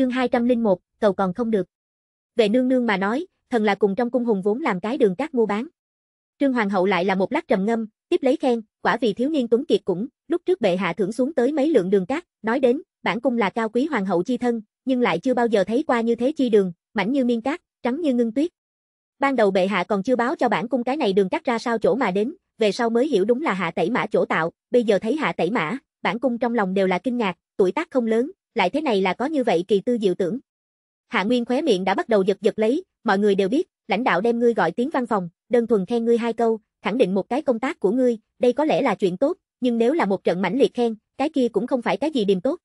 Chương 201, cầu còn không được. Về nương nương mà nói, thần là cùng trong cung hùng vốn làm cái đường cát mua bán. Trương Hoàng hậu lại là một lát trầm ngâm, tiếp lấy khen, quả vì thiếu niên Tuấn Kiệt cũng, lúc trước bệ hạ thưởng xuống tới mấy lượng đường cát, nói đến, bản cung là cao quý hoàng hậu chi thân, nhưng lại chưa bao giờ thấy qua như thế chi đường, mảnh như miên cát, trắng như ngưng tuyết. Ban đầu bệ hạ còn chưa báo cho bản cung cái này đường cát ra sao chỗ mà đến, về sau mới hiểu đúng là hạ tẩy mã chỗ tạo, bây giờ thấy hạ tẩy mã, bản cung trong lòng đều là kinh ngạc, tuổi tác không lớn, lại thế này là có như vậy kỳ tư diệu tưởng. Hạ Nguyên khóe miệng đã bắt đầu giật giật lấy, mọi người đều biết, lãnh đạo đem ngươi gọi tiếng văn phòng, đơn thuần khen ngươi hai câu, khẳng định một cái công tác của ngươi, đây có lẽ là chuyện tốt, nhưng nếu là một trận mãnh liệt khen, cái kia cũng không phải cái gì điềm tốt.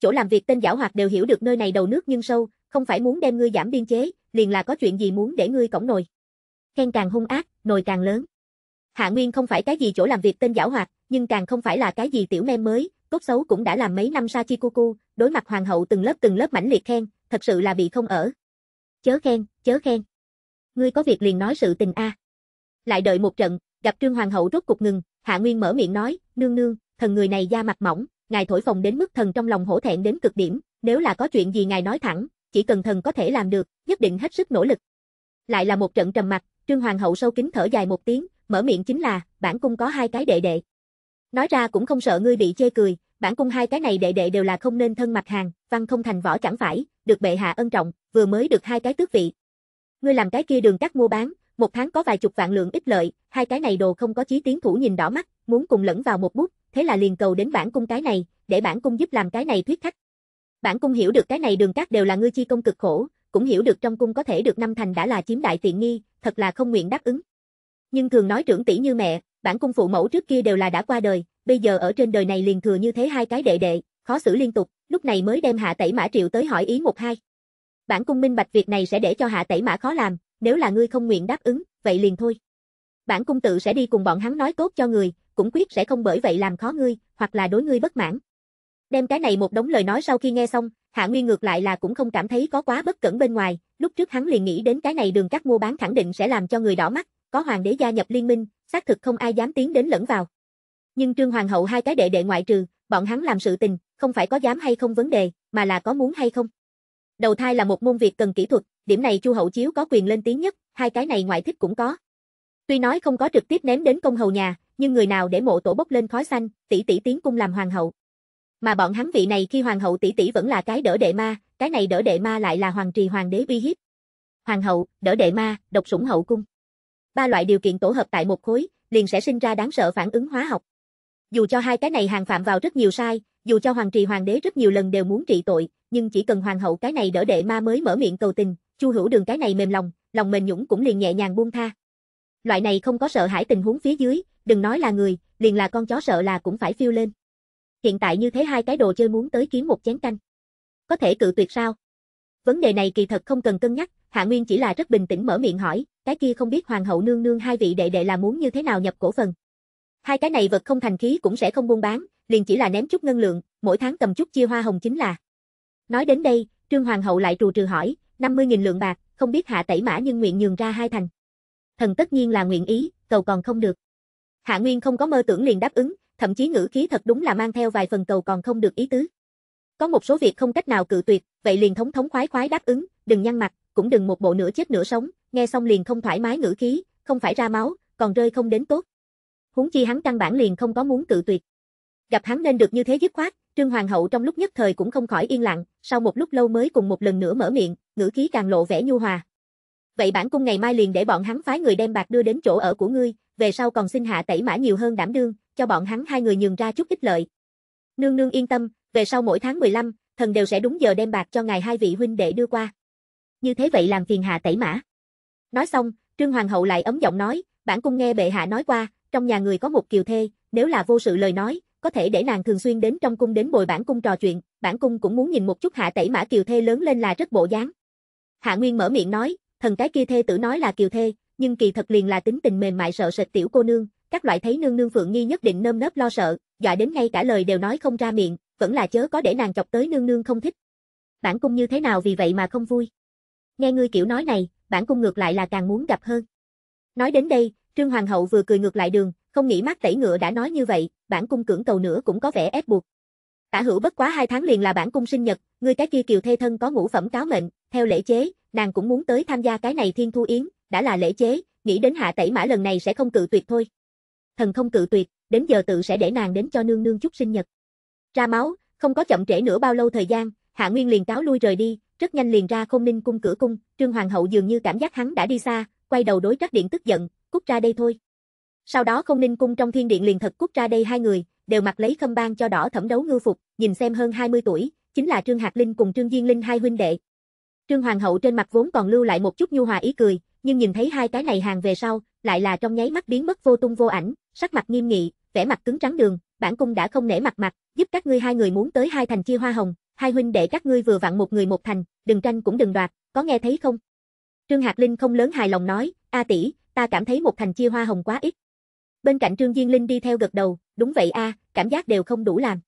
Chỗ làm việc tên giảo hoạt đều hiểu được nơi này đầu nước nhưng sâu, không phải muốn đem ngươi giảm biên chế, liền là có chuyện gì muốn để ngươi cổng nồi. Khen càng hung ác, nồi càng lớn. Hạ Nguyên không phải cái gì chỗ làm việc tên giảo hoạt, nhưng càng không phải là cái gì tiểu mem mới, cốt xấu cũng đã làm mấy năm sa chi cu cu, đối mặt hoàng hậu từng lớp từng lớp mãnh liệt khen, thật sự là bị không ở. Chớ khen, chớ khen. Ngươi có việc liền nói sự tình a. Lại đợi một trận, gặp Trương hoàng hậu rốt cục ngừng, Hạ Nguyên mở miệng nói, nương nương, thần người này da mặt mỏng, ngài thổi phồng đến mức thần trong lòng hổ thẹn đến cực điểm, nếu là có chuyện gì ngài nói thẳng, chỉ cần thần có thể làm được, nhất định hết sức nỗ lực. Lại là một trận trầm mặc, Trương hoàng hậu sâu kín thở dài một tiếng, mở miệng chính là, bản cung có hai cái đệ đệ. Nói ra cũng không sợ ngươi bị chê cười, Bản cung hai cái này đệ đệ đều là không nên thân mặt hàng, văn không thành võ chẳng phải, được bệ hạ ân trọng, vừa mới được hai cái tước vị. Ngươi làm cái kia đường cắt mua bán, một tháng có vài chục vạn lượng ít lợi, hai cái này đồ không có chí tiến thủ nhìn đỏ mắt, muốn cùng lẫn vào một bút, thế là liền cầu đến bản cung cái này, để bản cung giúp làm cái này thuyết khách. Bản cung hiểu được cái này đường cắt đều là ngươi chi công cực khổ, cũng hiểu được trong cung có thể được năm thành đã là chiếm đại tiện nghi, thật là không nguyện đáp ứng. Nhưng thường nói trưởng tỷ như mẹ, bản cung phụ mẫu trước kia đều là đã qua đời, bây giờ ở trên đời này liền thừa như thế hai cái đệ đệ, khó xử liên tục, lúc này mới đem hạ tẩy mã triệu tới hỏi ý một hai. Bản cung minh bạch việc này sẽ để cho hạ tẩy mã khó làm, nếu là ngươi không nguyện đáp ứng, vậy liền thôi. Bản cung tự sẽ đi cùng bọn hắn nói tốt cho người, cũng quyết sẽ không bởi vậy làm khó ngươi, hoặc là đối ngươi bất mãn. Đem cái này một đống lời nói sau khi nghe xong, Hạ Nguyên ngược lại là cũng không cảm thấy có quá bất cẩn bên ngoài, lúc trước hắn liền nghĩ đến cái này đường cắt mua bán khẳng định sẽ làm cho người đỏ mắt, có hoàng đế gia nhập liên minh, xác thực không ai dám tiến đến lẫn vào. Nhưng Trương Hoàng hậu hai cái đệ đệ ngoại trừ, bọn hắn làm sự tình, không phải có dám hay không vấn đề, mà là có muốn hay không. Đầu thai là một môn việc cần kỹ thuật, điểm này Chu Hậu Chiếu có quyền lên tiếng nhất, hai cái này ngoại thích cũng có. Tuy nói không có trực tiếp ném đến công hầu nhà, nhưng người nào để mộ tổ bốc lên khói xanh, tỷ tỷ tiến cung làm hoàng hậu. Mà bọn hắn vị này khi hoàng hậu tỷ tỷ vẫn là cái đỡ đệ ma, cái này đỡ đệ ma lại là hoàng trì hoàng đế uy hiếp. Hoàng hậu, đỡ đệ ma, độc sủng hậu cung. Ba loại điều kiện tổ hợp tại một khối, liền sẽ sinh ra đáng sợ phản ứng hóa học. Dù cho hai cái này hàng phạm vào rất nhiều sai, dù cho hoàng trì hoàng đế rất nhiều lần đều muốn trị tội, nhưng chỉ cần hoàng hậu cái này đỡ đệ ma mới mở miệng cầu tình, Chu Hữu Đường cái này mềm lòng, lòng mềm nhũng cũng liền nhẹ nhàng buông tha. Loại này không có sợ hãi tình huống phía dưới, đừng nói là người, liền là con chó sợ là cũng phải phiêu lên. Hiện tại như thế hai cái đồ chơi muốn tới kiếm một chén canh. Có thể cự tuyệt sao? Vấn đề này kỳ thật không cần cân nhắc, Hạ Nguyên chỉ là rất bình tĩnh mở miệng hỏi, cái kia không biết hoàng hậu nương nương hai vị đệ đệ là muốn như thế nào nhập cổ phần, Hai cái này vật không thành khí cũng sẽ không buôn bán, liền chỉ là ném chút ngân lượng, mỗi tháng cầm chút chia hoa hồng chính là. Nói đến đây, Trương Hoàng hậu lại trù trừ hỏi, 50.000 lượng bạc, không biết hạ tẩy mã nhưng nguyện nhường ra hai thành. Thần tất nhiên là nguyện ý, cầu còn không được. Hạ Nguyên không có mơ tưởng liền đáp ứng, thậm chí ngữ khí thật đúng là mang theo vài phần cầu còn không được ý tứ. Có một số việc không cách nào cự tuyệt, vậy liền thống thống khoái khoái đáp ứng, đừng nhăn mặt, cũng đừng một bộ nửa chết nửa sống, nghe xong liền không thoải mái ngữ khí, không phải ra máu, còn rơi không đến tốt huống chi hắn căn bản liền không có muốn tự tuyệt. Gặp hắn nên được như thế dứt khoát, Trương Hoàng hậu trong lúc nhất thời cũng không khỏi yên lặng, sau một lúc lâu mới cùng một lần nữa mở miệng, ngữ khí càng lộ vẻ nhu hòa. Vậy bản cung ngày mai liền để bọn hắn phái người đem bạc đưa đến chỗ ở của ngươi, về sau còn xin hạ tẩy mã nhiều hơn đảm đương, cho bọn hắn hai người nhường ra chút ích lợi. Nương nương yên tâm, về sau mỗi tháng 15, thần đều sẽ đúng giờ đem bạc cho ngài hai vị huynh đệ đưa qua. Như thế vậy làm phiền hạ tẩy mã. Nói xong, Trương Hoàng hậu lại ấm giọng nói, bản cung nghe bệ hạ nói qua, trong nhà người có một kiều thê, nếu là vô sự lời nói, có thể để nàng thường xuyên đến trong cung đến bồi bản cung trò chuyện, bản cung cũng muốn nhìn một chút hạ tẩy mã kiều thê lớn lên là rất bộ dáng. Hạ Nguyên mở miệng nói, thần cái kia thê tử nói là kiều thê, nhưng kỳ thật liền là tính tình mềm mại sợ sệt tiểu cô nương, các loại thấy nương nương Phượng Nghi nhất định nơm nớp lo sợ, dọa đến ngay cả lời đều nói không ra miệng, vẫn là chớ có để nàng chọc tới nương nương không thích. Bản cung như thế nào vì vậy mà không vui? Nghe ngươi kiểu nói này, bản cung ngược lại là càng muốn gặp hơn. Nói đến đây, Trương Hoàng hậu vừa cười ngược lại đường, không nghĩ mát tẩy ngựa đã nói như vậy, bản cung cưỡng cầu nữa cũng có vẻ ép buộc. Tả hữu bất quá hai tháng liền là bản cung sinh nhật, người cái kia kiều thê thân có ngũ phẩm cáo mệnh, theo lễ chế, nàng cũng muốn tới tham gia cái này thiên thu yến, đã là lễ chế, nghĩ đến hạ tẩy mã lần này sẽ không cự tuyệt thôi. Thần không cự tuyệt, đến giờ tự sẽ để nàng đến cho nương nương chúc sinh nhật. Ra máu, không có chậm trễ nữa bao lâu thời gian, Hạ Nguyên liền cáo lui rời đi, rất nhanh liền ra không Ninh cung cửa cung, Trương Hoàng hậu dường như cảm giác hắn đã đi xa, quay đầu đối Trác Điện tức giận, cút ra đây thôi. Sau đó không ninh cung trong thiên điện liền thật cút ra đây hai người, đều mặc lấy khâm ban cho đỏ thẩm đấu ngư phục, nhìn xem hơn 20 tuổi, chính là Trương Hạc Linh cùng Trương Diên Linh hai huynh đệ. Trương Hoàng hậu trên mặt vốn còn lưu lại một chút nhu hòa ý cười, nhưng nhìn thấy hai cái này hàng về sau, lại là trong nháy mắt biến mất vô tung vô ảnh, sắc mặt nghiêm nghị, vẻ mặt cứng trắng đường, bản cung đã không nể mặt mặt, giúp các ngươi hai người muốn tới hai thành chia hoa hồng, hai huynh đệ các ngươi vừa vặn một người một thành, đừng tranh cũng đừng đoạt, có nghe thấy không? Trương Hạc Linh không lớn hài lòng nói, "A tỷ, ta cảm thấy một thành chia hoa hồng quá ít. Bên cạnh Trương Diên Linh đi theo gật đầu, đúng vậy a, cảm giác đều không đủ làm.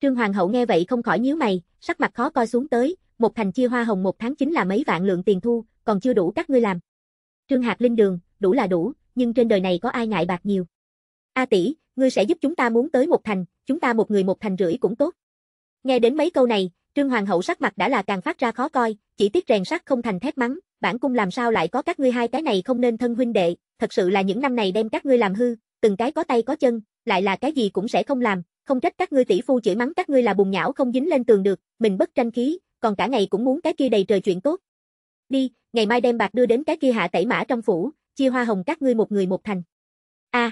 Trương Hoàng hậu nghe vậy không khỏi nhíu mày, sắc mặt khó coi xuống tới, một thành chia hoa hồng một tháng chính là mấy vạn lượng tiền thu, còn chưa đủ các ngươi làm. Trương Hạc Linh đường, đủ là đủ, nhưng trên đời này có ai ngại bạc nhiều. A tỷ, ngươi sẽ giúp chúng ta muốn tới một thành, chúng ta một người một thành rưỡi cũng tốt. Nghe đến mấy câu này, Trương Hoàng hậu sắc mặt đã là càng phát ra khó coi, chỉ tiếc rèn sắt không thành thép mắng, bản cung làm sao lại có các ngươi hai cái này không nên thân huynh đệ, thật sự là những năm này đem các ngươi làm hư, từng cái có tay có chân, lại là cái gì cũng sẽ không làm, không trách các ngươi tỷ phu chửi mắng các ngươi là bùn nhão không dính lên tường được, mình bất tranh khí, còn cả ngày cũng muốn cái kia đầy trời chuyện tốt. Đi, ngày mai đem bạc đưa đến cái kia hạ tẩy mã trong phủ, chia hoa hồng các ngươi một người một thành. A. À.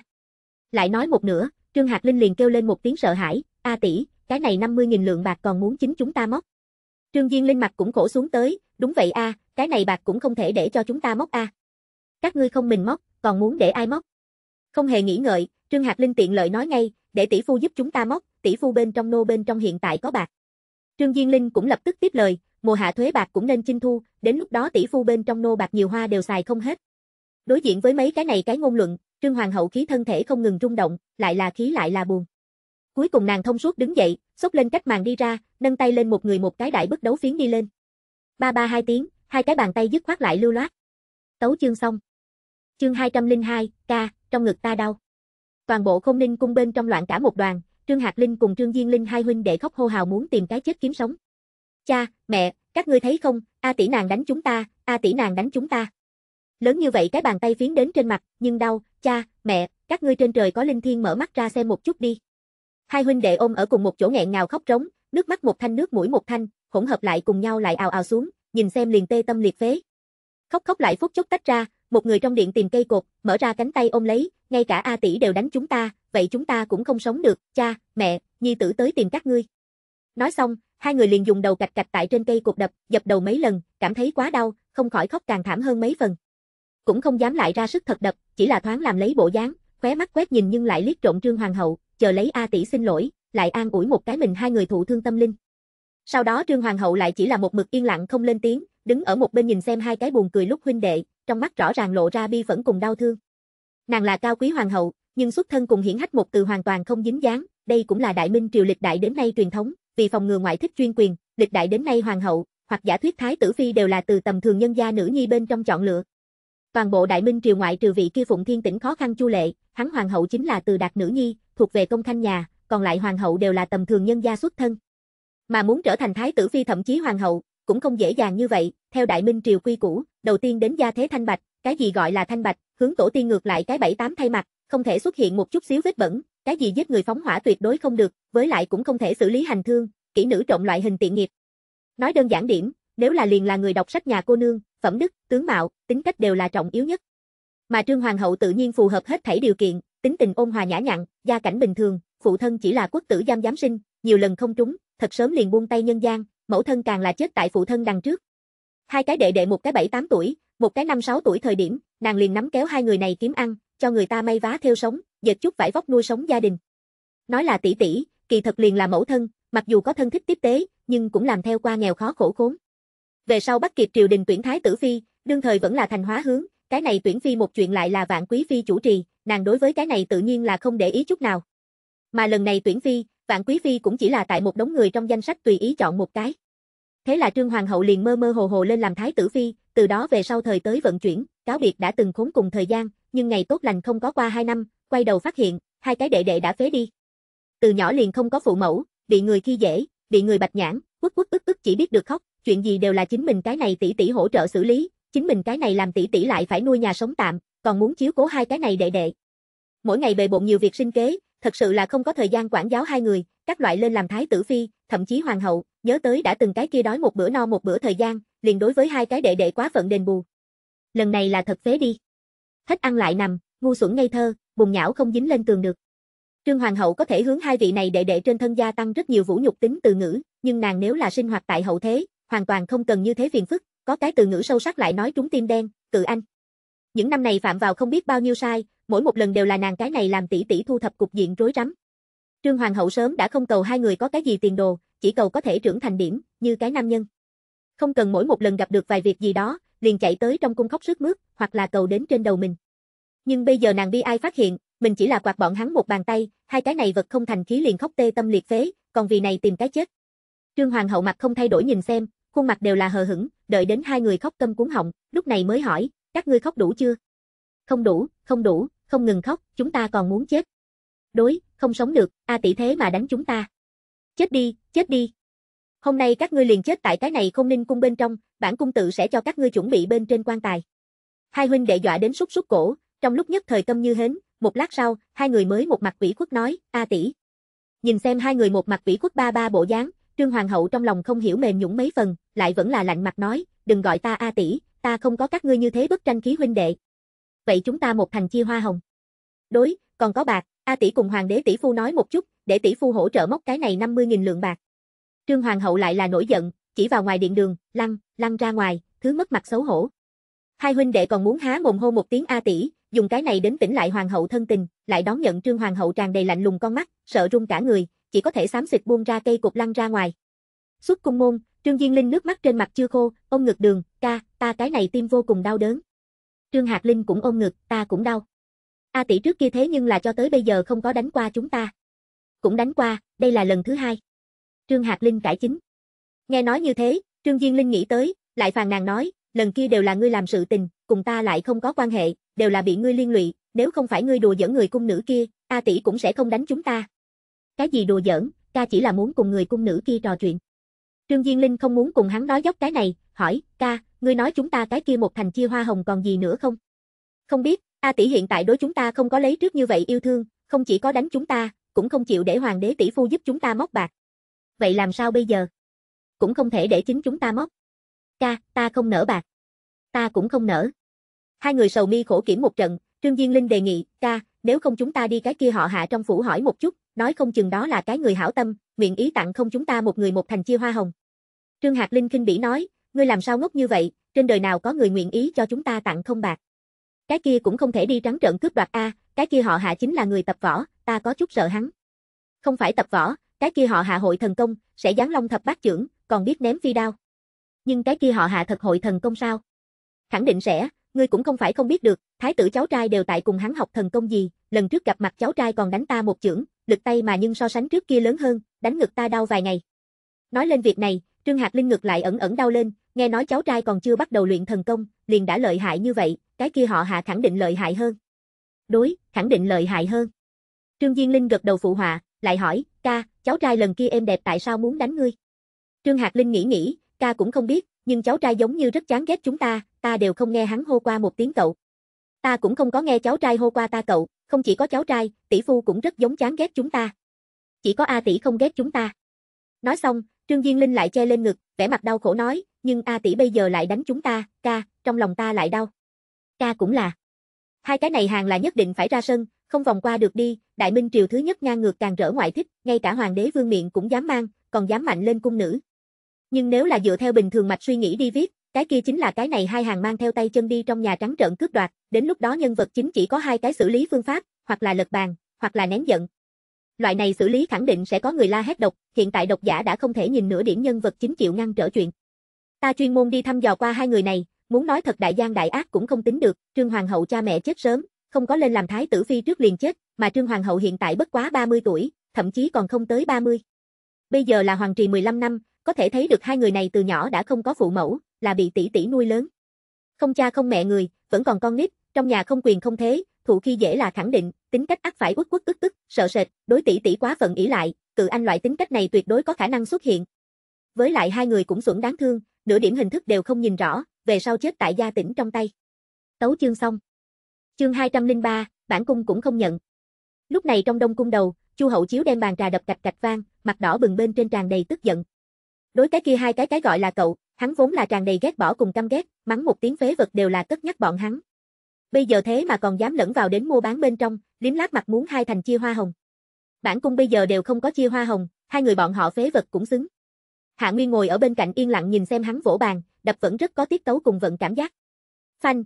Lại nói một nữa Trương Hạc Linh liền kêu lên một tiếng sợ hãi, "A tỷ, cái này 50.000 lượng bạc còn muốn chính chúng ta móc." Trương Diên Linh mặt cũng khổ xuống tới, Đúng vậy a, à, cái này bạc cũng không thể để cho chúng ta móc a. À. Các ngươi không mình móc, còn muốn để ai móc? Không hề nghĩ ngợi, Trương Hạc Linh tiện lợi nói ngay, để tỷ phu giúp chúng ta móc, tỷ phu bên trong nô bên trong hiện tại có bạc. Trương Diên Linh cũng lập tức tiếp lời, mùa hạ thuế bạc cũng nên chinh thu, đến lúc đó tỷ phu bên trong nô bạc nhiều hoa đều xài không hết. Đối diện với mấy cái này cái ngôn luận, Trương Hoàng hậu khí thân thể không ngừng rung động, lại là khí lại là buồn. Cuối cùng nàng thông suốt đứng dậy, xốc lên cách màn đi ra, nâng tay lên một người một cái đại bức đấu phiến đi lên. Ba ba hai tiếng, hai cái bàn tay dứt khoát lại lưu loát. Tấu chương xong. Chương 202, ca, trong ngực ta đau. Toàn bộ không ninh cung bên trong loạn cả một đoàn, Trương Hạc Linh cùng Trương Diên Linh hai huynh đệ khóc hô hào muốn tìm cái chết kiếm sống. Cha, mẹ, các ngươi thấy không, A tỷ nàng đánh chúng ta, A tỷ nàng đánh chúng ta. Lớn như vậy cái bàn tay phiến đến trên mặt, nhưng đau, cha, mẹ, các ngươi trên trời có linh thiên mở mắt ra xem một chút đi. Hai huynh đệ ôm ở cùng một chỗ nghẹn ngào khóc trống, nước mắt một thanh nước mũi một thanh, hỗn hợp lại cùng nhau lại ào ào xuống, nhìn xem liền tê tâm liệt phế. Khóc khóc lại phút chốc tách ra, một người trong điện tìm cây cột, mở ra cánh tay ôm lấy, ngay cả A tỷ đều đánh chúng ta, vậy chúng ta cũng không sống được, cha, mẹ, nhi tử tới tìm các ngươi. Nói xong, hai người liền dùng đầu cạch cạch tại trên cây cột đập, dập đầu mấy lần, cảm thấy quá đau, không khỏi khóc càng thảm hơn mấy phần. Cũng không dám lại ra sức thật đập, chỉ là thoáng làm lấy bộ dáng, khóe mắt quét nhìn nhưng lại liếc trộn Trương Hoàng hậu, chờ lấy A tỷ xin lỗi, lại an ủi một cái mình hai người thụ thương tâm linh. Sau đó Trương Hoàng hậu lại chỉ là một mực yên lặng không lên tiếng, đứng ở một bên nhìn xem hai cái buồn cười lúc huynh đệ, trong mắt rõ ràng lộ ra bi phẫn cùng đau thương. Nàng là cao quý hoàng hậu, nhưng xuất thân cùng hiển hách một từ hoàn toàn không dính dáng, đây cũng là đại minh triều lịch đại đến nay truyền thống, vì phòng ngừa ngoại thích chuyên quyền, lịch đại đến nay hoàng hậu, hoặc giả thuyết thái tử phi đều là từ tầm thường nhân gia nữ nhi bên trong chọn lựa. Toàn bộ đại minh triều ngoại trừ vị kia phụng thiên tỉnh khó khăn chu lệ, hắn hoàng hậu chính là từ đạt nữ nhi, thuộc về công khanh nhà, còn lại hoàng hậu đều là tầm thường nhân gia xuất thân, mà muốn trở thành thái tử phi thậm chí hoàng hậu, cũng không dễ dàng như vậy, theo Đại Minh triều quy củ, đầu tiên đến gia thế thanh bạch, cái gì gọi là thanh bạch, hướng tổ tiên ngược lại cái bảy tám thay mặt, không thể xuất hiện một chút xíu vết bẩn, cái gì giết người phóng hỏa tuyệt đối không được, với lại cũng không thể xử lý hành thương, kỹ nữ trộm loại hình tiện nghiệp. Nói đơn giản điểm, nếu là liền là người đọc sách nhà cô nương, phẩm đức, tướng mạo, tính cách đều là trọng yếu nhất. Mà Trương Hoàng hậu tự nhiên phù hợp hết thảy điều kiện, tính tình ôn hòa nhã nhặn, gia cảnh bình thường, phụ thân chỉ là quốc tử giam giám sinh, nhiều lần không trúng, thật sớm liền buông tay nhân gian, mẫu thân càng là chết tại phụ thân đằng trước. Hai cái đệ đệ một cái 7-8 tuổi, một cái 5-6 tuổi thời điểm, nàng liền nắm kéo hai người này kiếm ăn, cho người ta may vá theo sống, dệt chút vải vóc nuôi sống gia đình. Nói là tỷ tỷ, kỳ thật liền là mẫu thân, mặc dù có thân thích tiếp tế, nhưng cũng làm theo qua nghèo khó khổ khốn. Về sau bắt kịp triều đình tuyển thái tử phi, đương thời vẫn là thành hóa hướng, cái này tuyển phi một chuyện lại là vạn quý phi chủ trì, nàng đối với cái này tự nhiên là không để ý chút nào. Mà lần này tuyển phi, Vạn Quý Phi cũng chỉ là tại một đống người trong danh sách tùy ý chọn một cái. Thế là Trương Hoàng hậu liền mơ mơ hồ hồ lên làm Thái tử Phi, từ đó về sau thời tới vận chuyển, cáo biệt đã từng khốn cùng thời gian, nhưng ngày tốt lành không có qua hai năm, quay đầu phát hiện, hai cái đệ đệ đã phế đi. Từ nhỏ liền không có phụ mẫu, bị người khi dễ, bị người bạch nhãn, quất quất ức ức chỉ biết được khóc, chuyện gì đều là chính mình cái này tỷ tỷ hỗ trợ xử lý, chính mình cái này làm tỷ tỷ lại phải nuôi nhà sống tạm, còn muốn chiếu cố hai cái này đệ đệ. Mỗi ngày bề bộn nhiều việc sinh kế, thật sự là không có thời gian quản giáo hai người, các loại lên làm thái tử phi, thậm chí hoàng hậu, nhớ tới đã từng cái kia đói một bữa no một bữa thời gian, liền đối với hai cái đệ đệ quá phận đền bù. Lần này là thật phế đi. Hết ăn lại nằm, ngu xuẩn ngây thơ, bùng nhão không dính lên tường được. Trương Hoàng hậu có thể hướng hai vị này đệ đệ trên thân gia tăng rất nhiều vũ nhục tính từ ngữ, nhưng nàng nếu là sinh hoạt tại hậu thế, hoàn toàn không cần như thế phiền phức, có cái từ ngữ sâu sắc lại nói trúng tim đen, cự anh. Những năm này phạm vào không biết bao nhiêu sai, mỗi một lần đều là nàng cái này làm tỷ tỷ thu thập cục diện rối rắm. Trương Hoàng hậu sớm đã không cầu hai người có cái gì tiền đồ, chỉ cầu có thể trưởng thành điểm, như cái nam nhân. Không cần mỗi một lần gặp được vài việc gì đó, liền chạy tới trong cung khóc rướt mướt, hoặc là cầu đến trên đầu mình. Nhưng bây giờ nàng bi ai phát hiện, mình chỉ là quạt bọn hắn một bàn tay, hai cái này vật không thành khí liền khóc tê tâm liệt phế, còn vì này tìm cái chết. Trương Hoàng hậu mặt không thay đổi nhìn xem, khuôn mặt đều là hờ hững, đợi đến hai người khóc tâm cuốn họng, lúc này mới hỏi, các ngươi khóc đủ chưa? Không đủ, không đủ, không ngừng khóc, chúng ta còn muốn chết. Đối, không sống được, A tỷ thế mà đánh chúng ta. Chết đi, chết đi. Hôm nay các ngươi liền chết tại cái này không ninh cung bên trong, bản cung tự sẽ cho các ngươi chuẩn bị bên trên quan tài. Hai huynh đệ dọa đến súc súc cổ, trong lúc nhất thời tâm như hến, một lát sau, hai người mới một mặt quỷ khuất nói, A tỷ. Nhìn xem hai người một mặt quỷ khuất ba ba bộ dáng, Trương Hoàng hậu trong lòng không hiểu mềm nhũng mấy phần, lại vẫn là lạnh mặt nói, đừng gọi ta A tỷ, ta không có các ngươi như thế bất tranh khí huynh đệ vậy chúng ta một thành chia hoa hồng. Đối, còn có bạc, A tỷ cùng hoàng đế tỷ phu nói một chút, để tỷ phu hỗ trợ móc cái này 50.000 lượng bạc. Trương hoàng hậu lại là nổi giận, chỉ vào ngoài điện đường, lăn, lăn ra ngoài, thứ mất mặt xấu hổ. Hai huynh đệ còn muốn há mồm hô một tiếng A tỷ, dùng cái này đến tỉnh lại hoàng hậu thân tình, lại đón nhận Trương hoàng hậu tràn đầy lạnh lùng con mắt, sợ run cả người, chỉ có thể xám xịt buông ra cây cục lăn ra ngoài. Xuất cung môn, Trương Diên Linh nước mắt trên mặt chưa khô, ôm ngực đường, ca, ta cái này tim vô cùng đau đớn. Trương Hạc Linh cũng ôm ngực, ta cũng đau. A tỷ trước kia thế nhưng là cho tới bây giờ không có đánh qua chúng ta. Cũng đánh qua, đây là lần thứ hai. Trương Hạc Linh cải chính. Nghe nói như thế, Trương Diên Linh nghĩ tới, lại phàn nàn nói, lần kia đều là ngươi làm sự tình, cùng ta lại không có quan hệ, đều là bị ngươi liên lụy, nếu không phải ngươi đùa giỡn người cung nữ kia, A tỷ cũng sẽ không đánh chúng ta. Cái gì đùa giỡn, ca chỉ là muốn cùng người cung nữ kia trò chuyện. Trương Diên Linh không muốn cùng hắn nói dốc cái này, hỏi, ca, ngươi nói chúng ta cái kia một thành chia hoa hồng còn gì nữa không? Không biết, A tỷ hiện tại đối chúng ta không có lấy trước như vậy yêu thương, không chỉ có đánh chúng ta, cũng không chịu để hoàng đế tỷ phu giúp chúng ta móc bạc. Vậy làm sao bây giờ? Cũng không thể để chính chúng ta móc. Ca, ta không nở bạc. Ta cũng không nở. Hai người sầu mi khổ kiểm một trận, Trương Diên Linh đề nghị, ca, nếu không chúng ta đi cái kia họ hạ trong phủ hỏi một chút, nói không chừng đó là cái người hảo tâm, nguyện ý tặng không chúng ta một người một thành chia hoa hồng. Trương Hạc Linh kinh bỉ nói, ngươi làm sao ngốc như vậy, trên đời nào có người nguyện ý cho chúng ta tặng không bạc. Cái kia cũng không thể đi trắng trợn cướp đoạt a, cái kia họ hạ chính là người tập võ, ta có chút sợ hắn. Không phải tập võ, cái kia họ hạ hội thần công, sẽ giáng long thập bát trưởng, còn biết ném phi đao. Nhưng cái kia họ hạ thật hội thần công sao? Khẳng định sẽ, ngươi cũng không phải không biết được, thái tử cháu trai đều tại cùng hắn học thần công gì, lần trước gặp mặt cháu trai còn đánh ta một chưởng, lực tay mà nhưng so sánh trước kia lớn hơn, đánh ngực ta đau vài ngày. Nói lên việc này, Trương Hạc Linh ngược lại ẩn ẩn đau lên, nghe nói cháu trai còn chưa bắt đầu luyện thần công, liền đã lợi hại như vậy, cái kia họ hạ khẳng định lợi hại hơn. Đối, khẳng định lợi hại hơn. Trương Diên Linh gật đầu phụ họa, lại hỏi, ca, cháu trai lần kia em đẹp tại sao muốn đánh ngươi? Trương Hạc Linh nghĩ nghĩ, ca cũng không biết, nhưng cháu trai giống như rất chán ghét chúng ta, ta đều không nghe hắn hô qua một tiếng cậu. Ta cũng không có nghe cháu trai hô qua ta cậu, không chỉ có cháu trai, tỷ phu cũng rất giống chán ghét chúng ta. Chỉ có A tỷ không ghét chúng ta. Nói xong, Trương Diên Linh lại che lên ngực, vẻ mặt đau khổ nói, nhưng A tỷ bây giờ lại đánh chúng ta, ca, trong lòng ta lại đau. Ca cũng là. Hai cái này hàng là nhất định phải ra sân, không vòng qua được đi, Đại Minh triều thứ nhất ngang ngược càng rỡ ngoại thích, ngay cả hoàng đế vương miệng cũng dám mang, còn dám mạnh lên cung nữ. Nhưng nếu là dựa theo bình thường mạch suy nghĩ đi viết, cái kia chính là cái này hai hàng mang theo tay chân đi trong nhà trắng trợn cướp đoạt, đến lúc đó nhân vật chính chỉ có hai cái xử lý phương pháp, hoặc là lật bàn, hoặc là nén giận. Loại này xử lý khẳng định sẽ có người la hét độc, hiện tại độc giả đã không thể nhìn nửa điểm nhân vật chính chịu ngăn trở chuyện. Ta chuyên môn đi thăm dò qua hai người này, muốn nói thật đại gian đại ác cũng không tính được, Trương Hoàng hậu cha mẹ chết sớm, không có lên làm thái tử phi trước liền chết, mà Trương Hoàng hậu hiện tại bất quá 30 tuổi, thậm chí còn không tới 30. Bây giờ là hoàng trì 15 năm, có thể thấy được hai người này từ nhỏ đã không có phụ mẫu, là bị tỷ tỷ nuôi lớn. Không cha không mẹ người, vẫn còn con nít, trong nhà không quyền không thế, thụ khi dễ là khẳng định, tính cách ác phải uất uất tức tức, sợ sệt, đối tỷ tỷ quá phận ỷ lại, cự anh loại tính cách này tuyệt đối có khả năng xuất hiện. Với lại hai người cũng xuẩn đáng thương, nửa điểm hình thức đều không nhìn rõ, về sau chết tại gia tỉnh trong tay. Tấu chương xong. Chương 203, bản cung cũng không nhận. Lúc này trong đông cung đầu, Chu Hậu Chiếu đem bàn trà đập cạch cạch vang, mặt đỏ bừng bên trên tràn đầy tức giận. Đối cái kia hai cái cái gọi là cậu, hắn vốn là tràn đầy ghét bỏ cùng căm ghét, mắng một tiếng phế vật đều là cất nhắc bọn hắn. Bây giờ thế mà còn dám lẫn vào đến mua bán bên trong, liếm lát mặt muốn hai thành chia hoa hồng. Bản cung bây giờ đều không có chia hoa hồng, hai người bọn họ phế vật cũng xứng. Hạ Nguyên ngồi ở bên cạnh yên lặng nhìn xem hắn vỗ bàn, đập vẫn rất có tiết tấu cùng vận cảm giác. Phanh.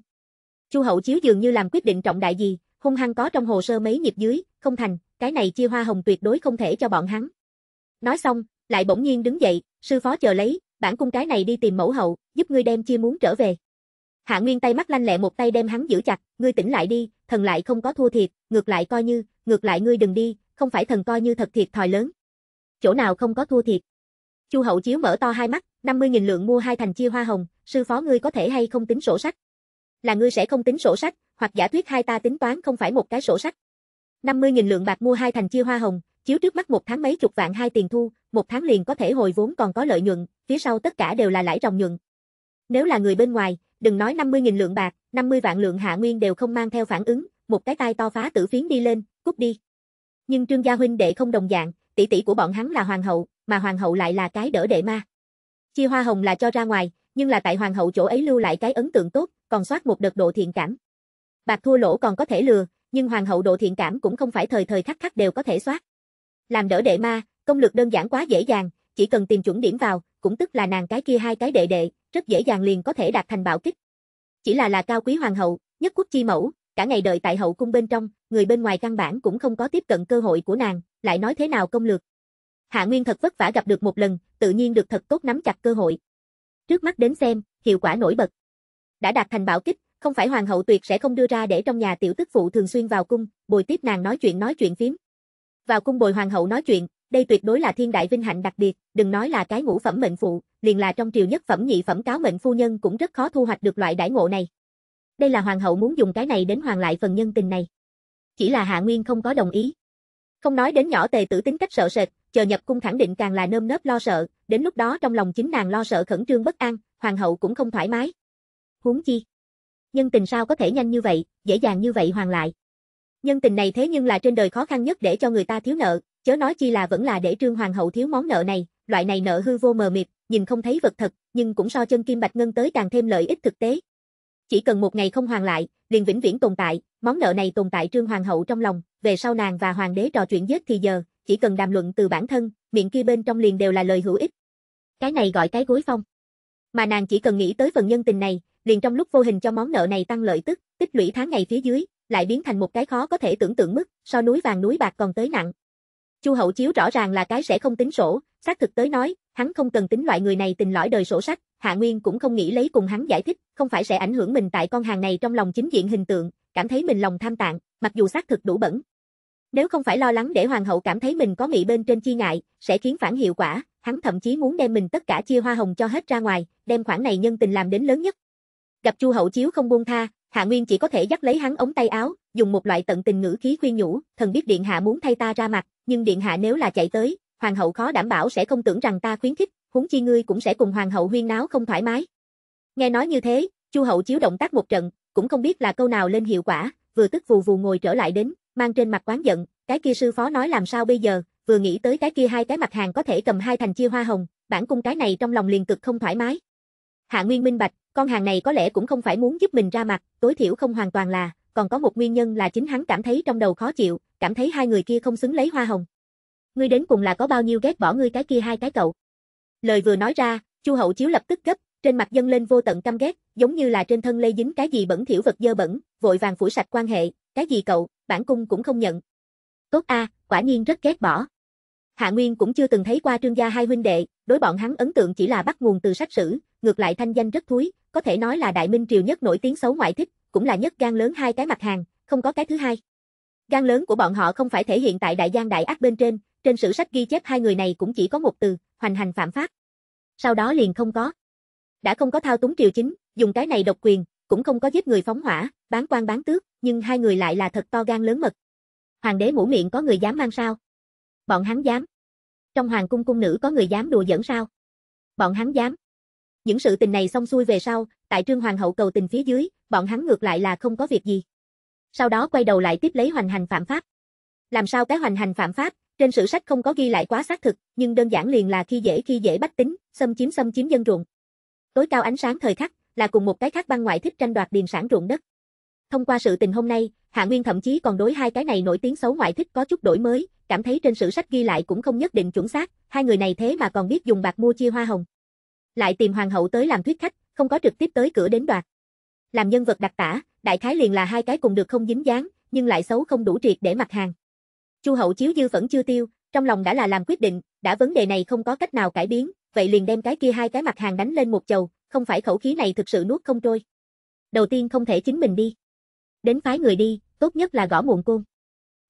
Chu Hậu Chiếu dường như làm quyết định trọng đại gì, hung hăng có trong hồ sơ mấy nhịp dưới, không thành, cái này chia hoa hồng tuyệt đối không thể cho bọn hắn. Nói xong, lại bỗng nhiên đứng dậy, sư phó chờ lấy, bản cung cái này đi tìm mẫu hậu, giúp ngươi đem chia muốn trở về. Hạ Nguyên tay mắt lanh lẹ một tay đem hắn giữ chặt, ngươi tỉnh lại đi, thần lại không có thua thiệt, ngược lại coi như, ngược lại ngươi đừng đi, không phải thần coi như thật thiệt thòi lớn. Chỗ nào không có thua thiệt. Chu Hậu Chiếu mở to hai mắt, 50.000 lượng mua hai thành chia hoa hồng, sư phó ngươi có thể hay không tính sổ sách? Là ngươi sẽ không tính sổ sách, hoặc giả thuyết hai ta tính toán không phải một cái sổ sách. 50.000 lượng bạc mua hai thành chia hoa hồng, chiếu trước mắt một tháng mấy chục vạn hai tiền thu, một tháng liền có thể hồi vốn còn có lợi nhuận, phía sau tất cả đều là lãi ròng nhuận. Nếu là người bên ngoài, đừng nói 50.000 lượng bạc, 50 vạn lượng hạ nguyên đều không mang theo phản ứng, một cái tay to phá tử phiến đi lên, cút đi. Nhưng Trương Gia Huynh đệ không đồng dạng, tỷ tỷ của bọn hắn là hoàng hậu, mà hoàng hậu lại là cái đỡ đệ ma. Chi hoa hồng là cho ra ngoài, nhưng là tại hoàng hậu chỗ ấy lưu lại cái ấn tượng tốt, còn soát một đợt độ thiện cảm. Bạc thua lỗ còn có thể lừa, nhưng hoàng hậu độ thiện cảm cũng không phải thời thời khắc khắc đều có thể soát. Làm đỡ đệ ma, công lực đơn giản quá dễ dàng, chỉ cần tìm chuẩn điểm vào, cũng tức là nàng cái kia hai cái đệ đệ, rất dễ dàng liền có thể đạt thành bảo kích. Chỉ là là cao quý hoàng hậu, nhất quốc chi mẫu, Cả ngày đợi tại hậu cung bên trong, người bên ngoài căn bản cũng không có tiếp cận cơ hội của nàng, lại nói thế nào công lược. Hạ Nguyên thật vất vả gặp được một lần, tự nhiên được thật tốt nắm chặt cơ hội. Trước mắt đến xem, hiệu quả nổi bật. Đã đạt thành bảo kích, không phải hoàng hậu tuyệt sẽ không đưa ra để trong nhà tiểu tức phụ thường xuyên vào cung, bồi tiếp nàng nói chuyện nói chuyện phím. Vào cung bồi hoàng hậu nói chuyện, đây tuyệt đối là thiên đại vinh hạnh đặc biệt, đừng nói là cái ngũ phẩm mệnh phụ, liền là trong triều nhất phẩm nhị phẩm cáo mệnh phu nhân cũng rất khó thu hoạch được loại đãi ngộ này. Đây là hoàng hậu muốn dùng cái này đến hoàn lại phần nhân tình này. Chỉ là Hạ Nguyên không có đồng ý. Không nói đến nhỏ tề tử tính cách sợ sệt, chờ nhập cung khẳng định càng là nơm nớp lo sợ, đến lúc đó trong lòng chính nàng lo sợ khẩn trương bất an, hoàng hậu cũng không thoải mái. Huống chi, nhân tình sao có thể nhanh như vậy, dễ dàng như vậy hoàn lại. Nhân tình này thế nhưng là trên đời khó khăn nhất để cho người ta thiếu nợ, chớ nói chi là vẫn là để Trương hoàng hậu thiếu món nợ này, loại này nợ hư vô mờ mịt, nhìn không thấy vật thật, nhưng cũng so chân kim bạch ngân tới càng thêm lợi ích thực tế, chỉ cần một ngày không hoàn lại, liền vĩnh viễn tồn tại, món nợ này tồn tại Trương Hoàng hậu trong lòng, về sau nàng và hoàng đế trò chuyện giết thì giờ, chỉ cần đàm luận từ bản thân, miệng kia bên trong liền đều là lời hữu ích. Cái này gọi cái gối phong. Mà nàng chỉ cần nghĩ tới phần nhân tình này, liền trong lúc vô hình cho món nợ này tăng lợi tức, tích lũy tháng ngày phía dưới, lại biến thành một cái khó có thể tưởng tượng mức, so núi vàng núi bạc còn tới nặng. Chu Hậu Chiếu rõ ràng là cái sẽ không tính sổ, xác thực tới nói, hắn không cần tính loại người này tình lõi đời sổ sách, Hạ Nguyên cũng không nghĩ lấy cùng hắn giải thích, không phải sẽ ảnh hưởng mình tại con hàng này trong lòng chính diện hình tượng, cảm thấy mình lòng tham tạng, mặc dù xác thực đủ bẩn. Nếu không phải lo lắng để hoàng hậu cảm thấy mình có nghị bên trên chi ngại, sẽ khiến phản hiệu quả, hắn thậm chí muốn đem mình tất cả chia hoa hồng cho hết ra ngoài, đem khoản này nhân tình làm đến lớn nhất. Gặp Chu Hậu Chiếu không buông tha, Hạ Nguyên chỉ có thể dắt lấy hắn ống tay áo, dùng một loại tận tình ngữ khí khuyên nhủ, thần biết điện hạ muốn thay ta ra mặt, nhưng điện hạ nếu là chạy tới, hoàng hậu khó đảm bảo sẽ không tưởng rằng ta khuyến khích, huống chi ngươi cũng sẽ cùng hoàng hậu huyên náo không thoải mái. Nghe nói như thế, Chu hậu chiếu động tác một trận, cũng không biết là câu nào lên hiệu quả, vừa tức vù vù ngồi trở lại đến, mang trên mặt quán giận, cái kia sư phó nói làm sao bây giờ, vừa nghĩ tới cái kia hai cái mặt hàng có thể cầm hai thành chia hoa hồng, bản cung cái này trong lòng liền cực không thoải mái. Hạ Nguyên minh bạch, con hàng này có lẽ cũng không phải muốn giúp mình ra mặt, tối thiểu không hoàn toàn là, còn có một nguyên nhân là chính hắn cảm thấy trong đầu khó chịu, cảm thấy hai người kia không xứng lấy hoa hồng. Ngươi đến cùng là có bao nhiêu ghét bỏ ngươi cái kia hai cái cậu. Lời vừa nói ra, Chu Hậu Chiếu lập tức gấp, trên mặt dâng lên vô tận căm ghét, giống như là trên thân lây dính cái gì bẩn thỉu vật dơ bẩn, vội vàng phủ sạch quan hệ, cái gì cậu, bản cung cũng không nhận. Tốt a, quả nhiên rất ghét bỏ. Hạ Nguyên cũng chưa từng thấy qua Trương gia hai huynh đệ, đối bọn hắn ấn tượng chỉ là bắt nguồn từ sách sử, ngược lại thanh danh rất thúi, có thể nói là đại minh triều nhất nổi tiếng xấu ngoại thích, cũng là nhất gan lớn hai cái mặt hàng, không có cái thứ hai. Gan lớn của bọn họ không phải thể hiện tại đại gian đại ác bên trên, trên sử sách ghi chép hai người này cũng chỉ có một từ, hoành hành phạm pháp. Sau đó liền không có. Đã không có thao túng triều chính, dùng cái này độc quyền, cũng không có giết người phóng hỏa, bán quan bán tước, nhưng hai người lại là thật to gan lớn mật. Hoàng đế mũ miệng có người dám mang sao? Bọn hắn dám. Trong hoàng cung cung nữ có người dám đùa giỡn sao? Bọn hắn dám. Những sự tình này xong xuôi về sau, tại trương hoàng hậu cầu tình phía dưới, bọn hắn ngược lại là không có việc gì. Sau đó quay đầu lại tiếp lấy hoành hành phạm pháp. Làm sao cái hoành hành phạm pháp, trên sử sách không có ghi lại quá xác thực, nhưng đơn giản liền là khi dễ khi dễ bách tính, xâm chiếm xâm chiếm dân ruộng. Tối cao ánh sáng thời khắc là cùng một cái khác băng ngoại thích tranh đoạt điền sản ruộng đất. Thông qua sự tình hôm nay, Hạ Nguyên thậm chí còn đối hai cái này nổi tiếng xấu ngoại thích có chút đổi mới, cảm thấy trên sử sách ghi lại cũng không nhất định chuẩn xác, hai người này thế mà còn biết dùng bạc mua chia hoa hồng. Lại tìm hoàng hậu tới làm thuyết khách, không có trực tiếp tới cửa đến đoạt. Làm nhân vật đặc tả, đại khái liền là hai cái cùng được không dính dáng, nhưng lại xấu không đủ triệt để mặt hàng. Chu Hậu Chiếu dư vẫn chưa tiêu, trong lòng đã là làm quyết định, đã vấn đề này không có cách nào cải biến, vậy liền đem cái kia hai cái mặt hàng đánh lên một chầu, không phải khẩu khí này thực sự nuốt không trôi. Đầu tiên không thể chính mình đi. Đến phái người đi, tốt nhất là gõ muộn côn.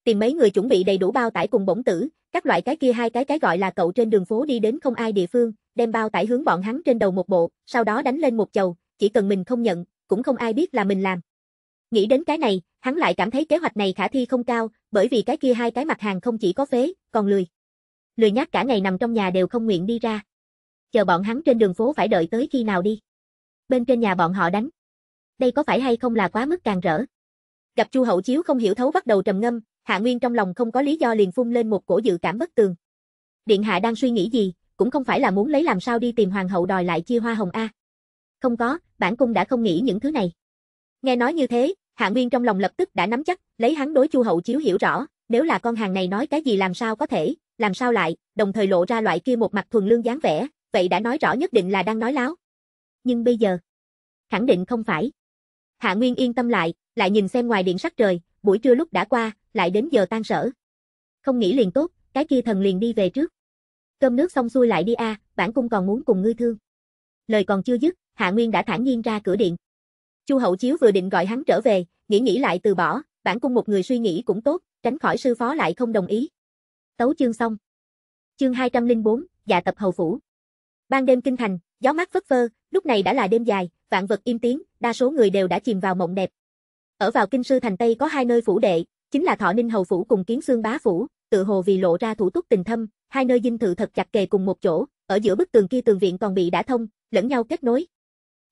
Tìm mấy người chuẩn bị đầy đủ bao tải cùng bổng tử, các loại cái kia hai cái cái gọi là cậu trên đường phố đi đến không ai địa phương, đem bao tải hướng bọn hắn trên đầu một bộ, sau đó đánh lên một chầu, chỉ cần mình không nhận, cũng không ai biết là mình làm, Nghĩ đến cái này, hắn lại cảm thấy kế hoạch này khả thi không cao, bởi vì cái kia hai cái mặt hàng không chỉ có phế, còn lười. Lười nhát cả ngày nằm trong nhà đều không nguyện đi ra. Chờ bọn hắn trên đường phố phải đợi tới khi nào đi. Bên trên nhà bọn họ đánh. Đây có phải hay không là quá mức càng rỡ. Gặp Chu Hậu Chiếu không hiểu thấu bắt đầu trầm ngâm, Hạ Nguyên trong lòng không có lý do liền phun lên một cổ dự cảm bất tường. Điện hạ đang suy nghĩ gì, cũng không phải là muốn lấy làm sao đi tìm hoàng hậu đòi lại chia hoa hồng a. Không có, bản cung đã không nghĩ những thứ này. Nghe nói như thế, Hạ Nguyên trong lòng lập tức đã nắm chắc, lấy hắn đối Chu Hậu Chiếu hiểu rõ, nếu là con hàng này nói cái gì làm sao có thể, làm sao lại, đồng thời lộ ra loại kia một mặt thuần lương dáng vẻ, vậy đã nói rõ nhất định là đang nói láo. Nhưng bây giờ, khẳng định không phải. Hạ Nguyên yên tâm lại, lại nhìn xem ngoài điện sắc trời, buổi trưa lúc đã qua, lại đến giờ tan sở. Không nghĩ liền tốt, cái kia thần liền đi về trước. Cơm nước xong xuôi lại đi a, à, bản cung còn muốn cùng ngươi thương. Lời còn chưa dứt, Hạ Nguyên đã thản nhiên ra cửa điện. Chu Hậu Chiếu vừa định gọi hắn trở về, nghĩ nghĩ lại từ bỏ, bản cung một người suy nghĩ cũng tốt, tránh khỏi sư phó lại không đồng ý. Tấu chương xong. Chương 204, dạ tập hầu phủ. Ban đêm kinh thành, gió mát phất phơ, lúc này đã là đêm dài, vạn vật im tiếng, đa số người đều đã chìm vào mộng đẹp. Ở vào kinh sư thành Tây có hai nơi phủ đệ, chính là Thọ Ninh hầu phủ cùng Kiến Xương bá phủ, tự hồ vì lộ ra thủ túc tình thâm, hai nơi dinh thự thật chặt kề cùng một chỗ, ở giữa bức tường kia tường viện toàn bị đã thông, lẫn nhau kết nối,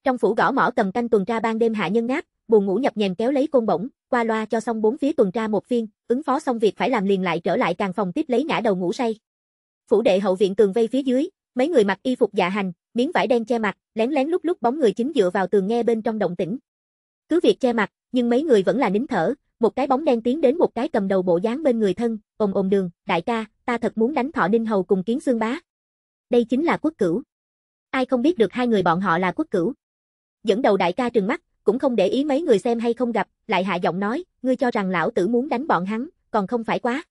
trong phủ gõ mỏ cầm canh tuần tra ban đêm hạ nhân ngáp, buồn ngủ nhập nhèm kéo lấy côn bổng, qua loa cho xong bốn phía tuần tra một phiên ứng phó xong việc phải làm liền lại trở lại càng phòng tiếp lấy ngã đầu ngủ say. Phủ đệ hậu viện tường vây phía dưới, mấy người mặc y phục dạ hành, miếng vải đen che mặt, lén lén lúc lúc bóng người chính dựa vào tường nghe bên trong động tĩnh. Cứ việc che mặt, nhưng mấy người vẫn là nín thở, một cái bóng đen tiến đến một cái cầm đầu bộ dáng bên người thân, ồm ồm đường, đại ca, ta thật muốn đánh thọ ninh hầu cùng kiến xương bá. Đây chính là quốc cửu. Ai không biết được hai người bọn họ là quốc cửu, Dẫn đầu đại ca trừng mắt, cũng không để ý mấy người xem hay không gặp, lại hạ giọng nói, ngươi cho rằng lão tử muốn đánh bọn hắn, còn không phải quá.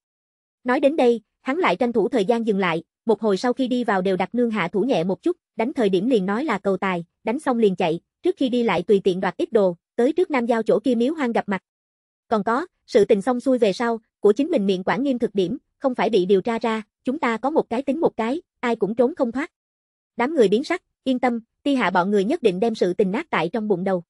Nói đến đây, hắn lại tranh thủ thời gian dừng lại, một hồi sau khi đi vào đều đặt nương hạ thủ nhẹ một chút, đánh thời điểm liền nói là cầu tài, đánh xong liền chạy, trước khi đi lại tùy tiện đoạt ít đồ, tới trước nam giao chỗ kia miếu hoang gặp mặt. Còn có, sự tình xong xuôi về sau, của chính mình miệng quản nghiêm thực điểm, không phải bị điều tra ra, chúng ta có một cái tính một cái, ai cũng trốn không thoát. Đám người biến sắc, yên tâm, ti hạ bọn người nhất định đem sự tình nát tại trong bụng đầu.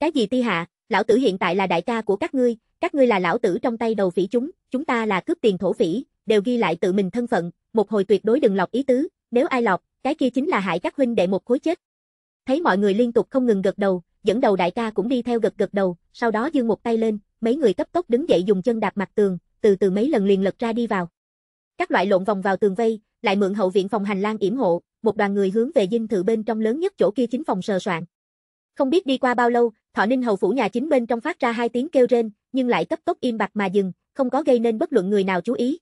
Cái gì ti hạ, lão tử hiện tại là đại ca của các ngươi, các ngươi là lão tử trong tay đầu phỉ chúng, chúng ta là cướp tiền thổ phỉ, đều ghi lại tự mình thân phận, một hồi tuyệt đối đừng lọc ý tứ, nếu ai lọc, cái kia chính là hại các huynh đệ một khối chết. Thấy mọi người liên tục không ngừng gật đầu, dẫn đầu đại ca cũng đi theo gật gật đầu, sau đó giương một tay lên, mấy người cấp tốc đứng dậy dùng chân đạp mặt tường, từ từ mấy lần liền lật ra đi vào. Các loại lộn vòng vào tường vây, lại mượn hậu viện phòng hành lang yểm hộ, một đoàn người hướng về dinh thự bên trong lớn nhất chỗ kia chính phòng sờ soạn. Không biết đi qua bao lâu, Thọ Ninh hầu phủ nhà chính bên trong phát ra hai tiếng kêu rên, nhưng lại cấp tốc im bặt mà dừng, không có gây nên bất luận người nào chú ý.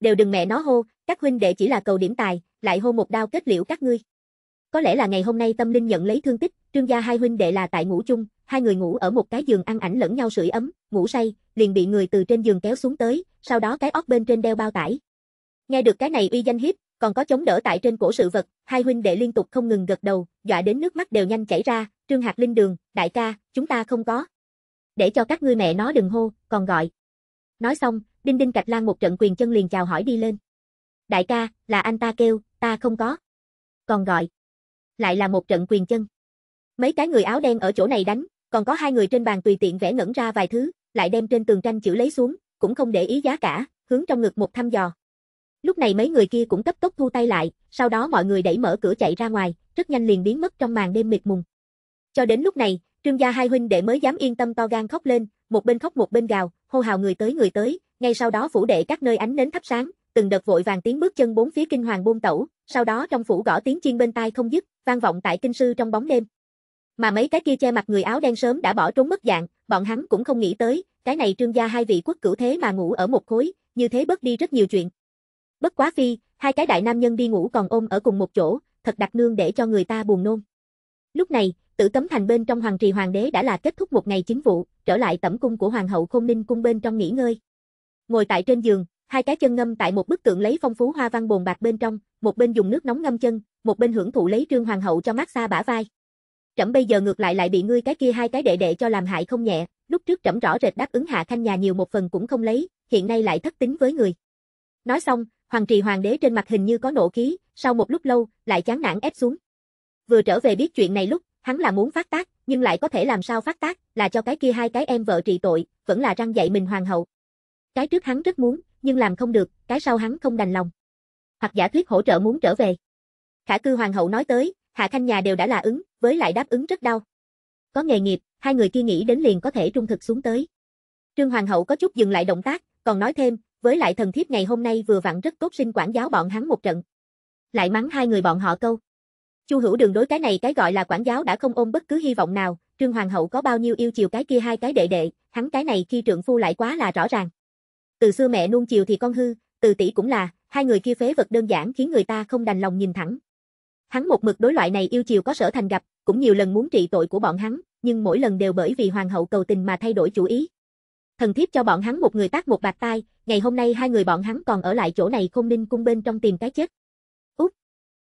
Đều đừng mẹ nó hô, các huynh đệ chỉ là cầu điểm tài, lại hô một đao kết liễu các ngươi. Có lẽ là ngày hôm nay Tâm Linh nhận lấy thương tích, Trương gia hai huynh đệ là tại ngủ chung, hai người ngủ ở một cái giường ăn ảnh lẫn nhau sưởi ấm, ngủ say, liền bị người từ trên giường kéo xuống tới, sau đó cái óc bên trên đeo bao tải. Nghe được cái này uy danh hiếp, còn có chống đỡ tại trên cổ sự vật, hai huynh đệ liên tục không ngừng gật đầu, dọa đến nước mắt đều nhanh chảy ra, Trương Hạc Linh đường, đại ca, chúng ta không có. Để cho các ngươi mẹ nó đừng hô, còn gọi. Nói xong, Đinh Đinh Cạch Lan một trận quyền chân liền chào hỏi đi lên. Đại ca, là anh ta kêu, ta không có. Còn gọi. Lại là một trận quyền chân. Mấy cái người áo đen ở chỗ này đánh, còn có hai người trên bàn tùy tiện vẽ ngẩn ra vài thứ, lại đem trên tường tranh chữ lấy xuống, cũng không để ý giá cả, hướng trong ngực một thăm dò, Lúc này mấy người kia cũng cấp tốc thu tay lại, sau đó mọi người đẩy mở cửa chạy ra ngoài, rất nhanh liền biến mất trong màn đêm mịt mùng. Cho đến lúc này, Trương gia hai huynh đệ mới dám yên tâm to gan khóc lên, một bên khóc một bên gào, hô hào người tới người tới, ngay sau đó phủ đệ các nơi ánh nến thắp sáng, từng đợt vội vàng tiến bước chân bốn phía kinh hoàng buông tẩu, sau đó trong phủ gõ tiếng chiên bên tai không dứt, vang vọng tại kinh sư trong bóng đêm. Mà mấy cái kia che mặt người áo đen sớm đã bỏ trốn mất dạng, bọn hắn cũng không nghĩ tới, cái này Trương gia hai vị quốc cửu thế mà ngủ ở một khối, như thế bất đi rất nhiều chuyện. Bất quá phi, hai cái đại nam nhân đi ngủ còn ôm ở cùng một chỗ, thật đặc nương để cho người ta buồn nôn. Lúc này, tử cấm thành bên trong hoàng trì hoàng đế đã là kết thúc một ngày chính vụ, trở lại tẩm cung của hoàng hậu khôn ninh cung bên trong nghỉ ngơi. Ngồi tại trên giường, hai cái chân ngâm tại một bức tượng lấy phong phú hoa văn bồn bạc bên trong, một bên dùng nước nóng ngâm chân, một bên hưởng thụ lấy trương hoàng hậu cho mát xa bả vai. Trẫm bây giờ ngược lại lại bị ngươi cái kia hai cái đệ đệ cho làm hại không nhẹ, lúc trước trẫm rõ rệt đáp ứng hạ khanh nhà nhiều một phần cũng không lấy, hiện nay lại thất tính với người. Nói xong, Hoàng trì hoàng đế trên mặt hình như có nộ khí, sau một lúc lâu, lại chán nản ép xuống. Vừa trở về biết chuyện này lúc, hắn là muốn phát tác, nhưng lại có thể làm sao phát tác, là cho cái kia hai cái em vợ trị tội, vẫn là răng dạy mình hoàng hậu. Cái trước hắn rất muốn, nhưng làm không được, cái sau hắn không đành lòng. Hoặc giả thuyết hỗ trợ muốn trở về. Khả cư hoàng hậu nói tới, hạ khanh nhà đều đã là ứng, với lại đáp ứng rất đau. Có nghề nghiệp, hai người kia nghĩ đến liền có thể trung thực xuống tới. Trương hoàng hậu có chút dừng lại động tác, còn nói thêm, với lại thần thiếp ngày hôm nay vừa vặn rất tốt sinh quản giáo bọn hắn một trận. Lại mắng hai người bọn họ câu. Chu Hữu Đường đối cái này cái gọi là quản giáo đã không ôm bất cứ hy vọng nào, Trương Hoàng hậu có bao nhiêu yêu chiều cái kia hai cái đệ đệ, hắn cái này khi trượng phu lại quá là rõ ràng. Từ xưa mẹ nuông chiều thì con hư, từ tỷ cũng là, hai người kia phế vật đơn giản khiến người ta không đành lòng nhìn thẳng. Hắn một mực đối loại này yêu chiều có sở thành gặp, cũng nhiều lần muốn trị tội của bọn hắn, nhưng mỗi lần đều bởi vì hoàng hậu cầu tình mà thay đổi chủ ý. Thần thiếp cho bọn hắn một người tác một bạc tai, ngày hôm nay hai người bọn hắn còn ở lại chỗ này không ninh cung bên trong tìm cái chết. Út.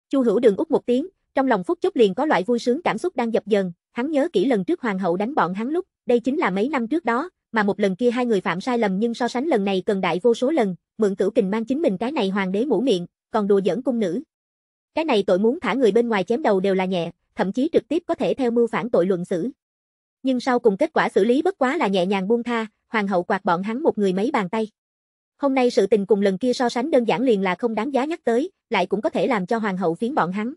Chu hữu đường út một tiếng, trong lòng phút chốc liền có loại vui sướng cảm xúc đang dập dần, hắn nhớ kỹ lần trước hoàng hậu đánh bọn hắn lúc, đây chính là mấy năm trước đó, mà một lần kia hai người phạm sai lầm nhưng so sánh lần này cần đại vô số lần, mượn cửu kình mang chính mình cái này hoàng đế mũ miệng, còn đùa giỡn cung nữ. Cái này tội muốn thả người bên ngoài chém đầu đều là nhẹ, thậm chí trực tiếp có thể theo mưu phản tội luận xử. Nhưng sau cùng kết quả xử lý bất quá là nhẹ nhàng buông tha, hoàng hậu quạt bọn hắn một người mấy bàn tay. Hôm nay sự tình cùng lần kia so sánh đơn giản liền là không đáng giá nhắc tới, lại cũng có thể làm cho hoàng hậu phiến bọn hắn.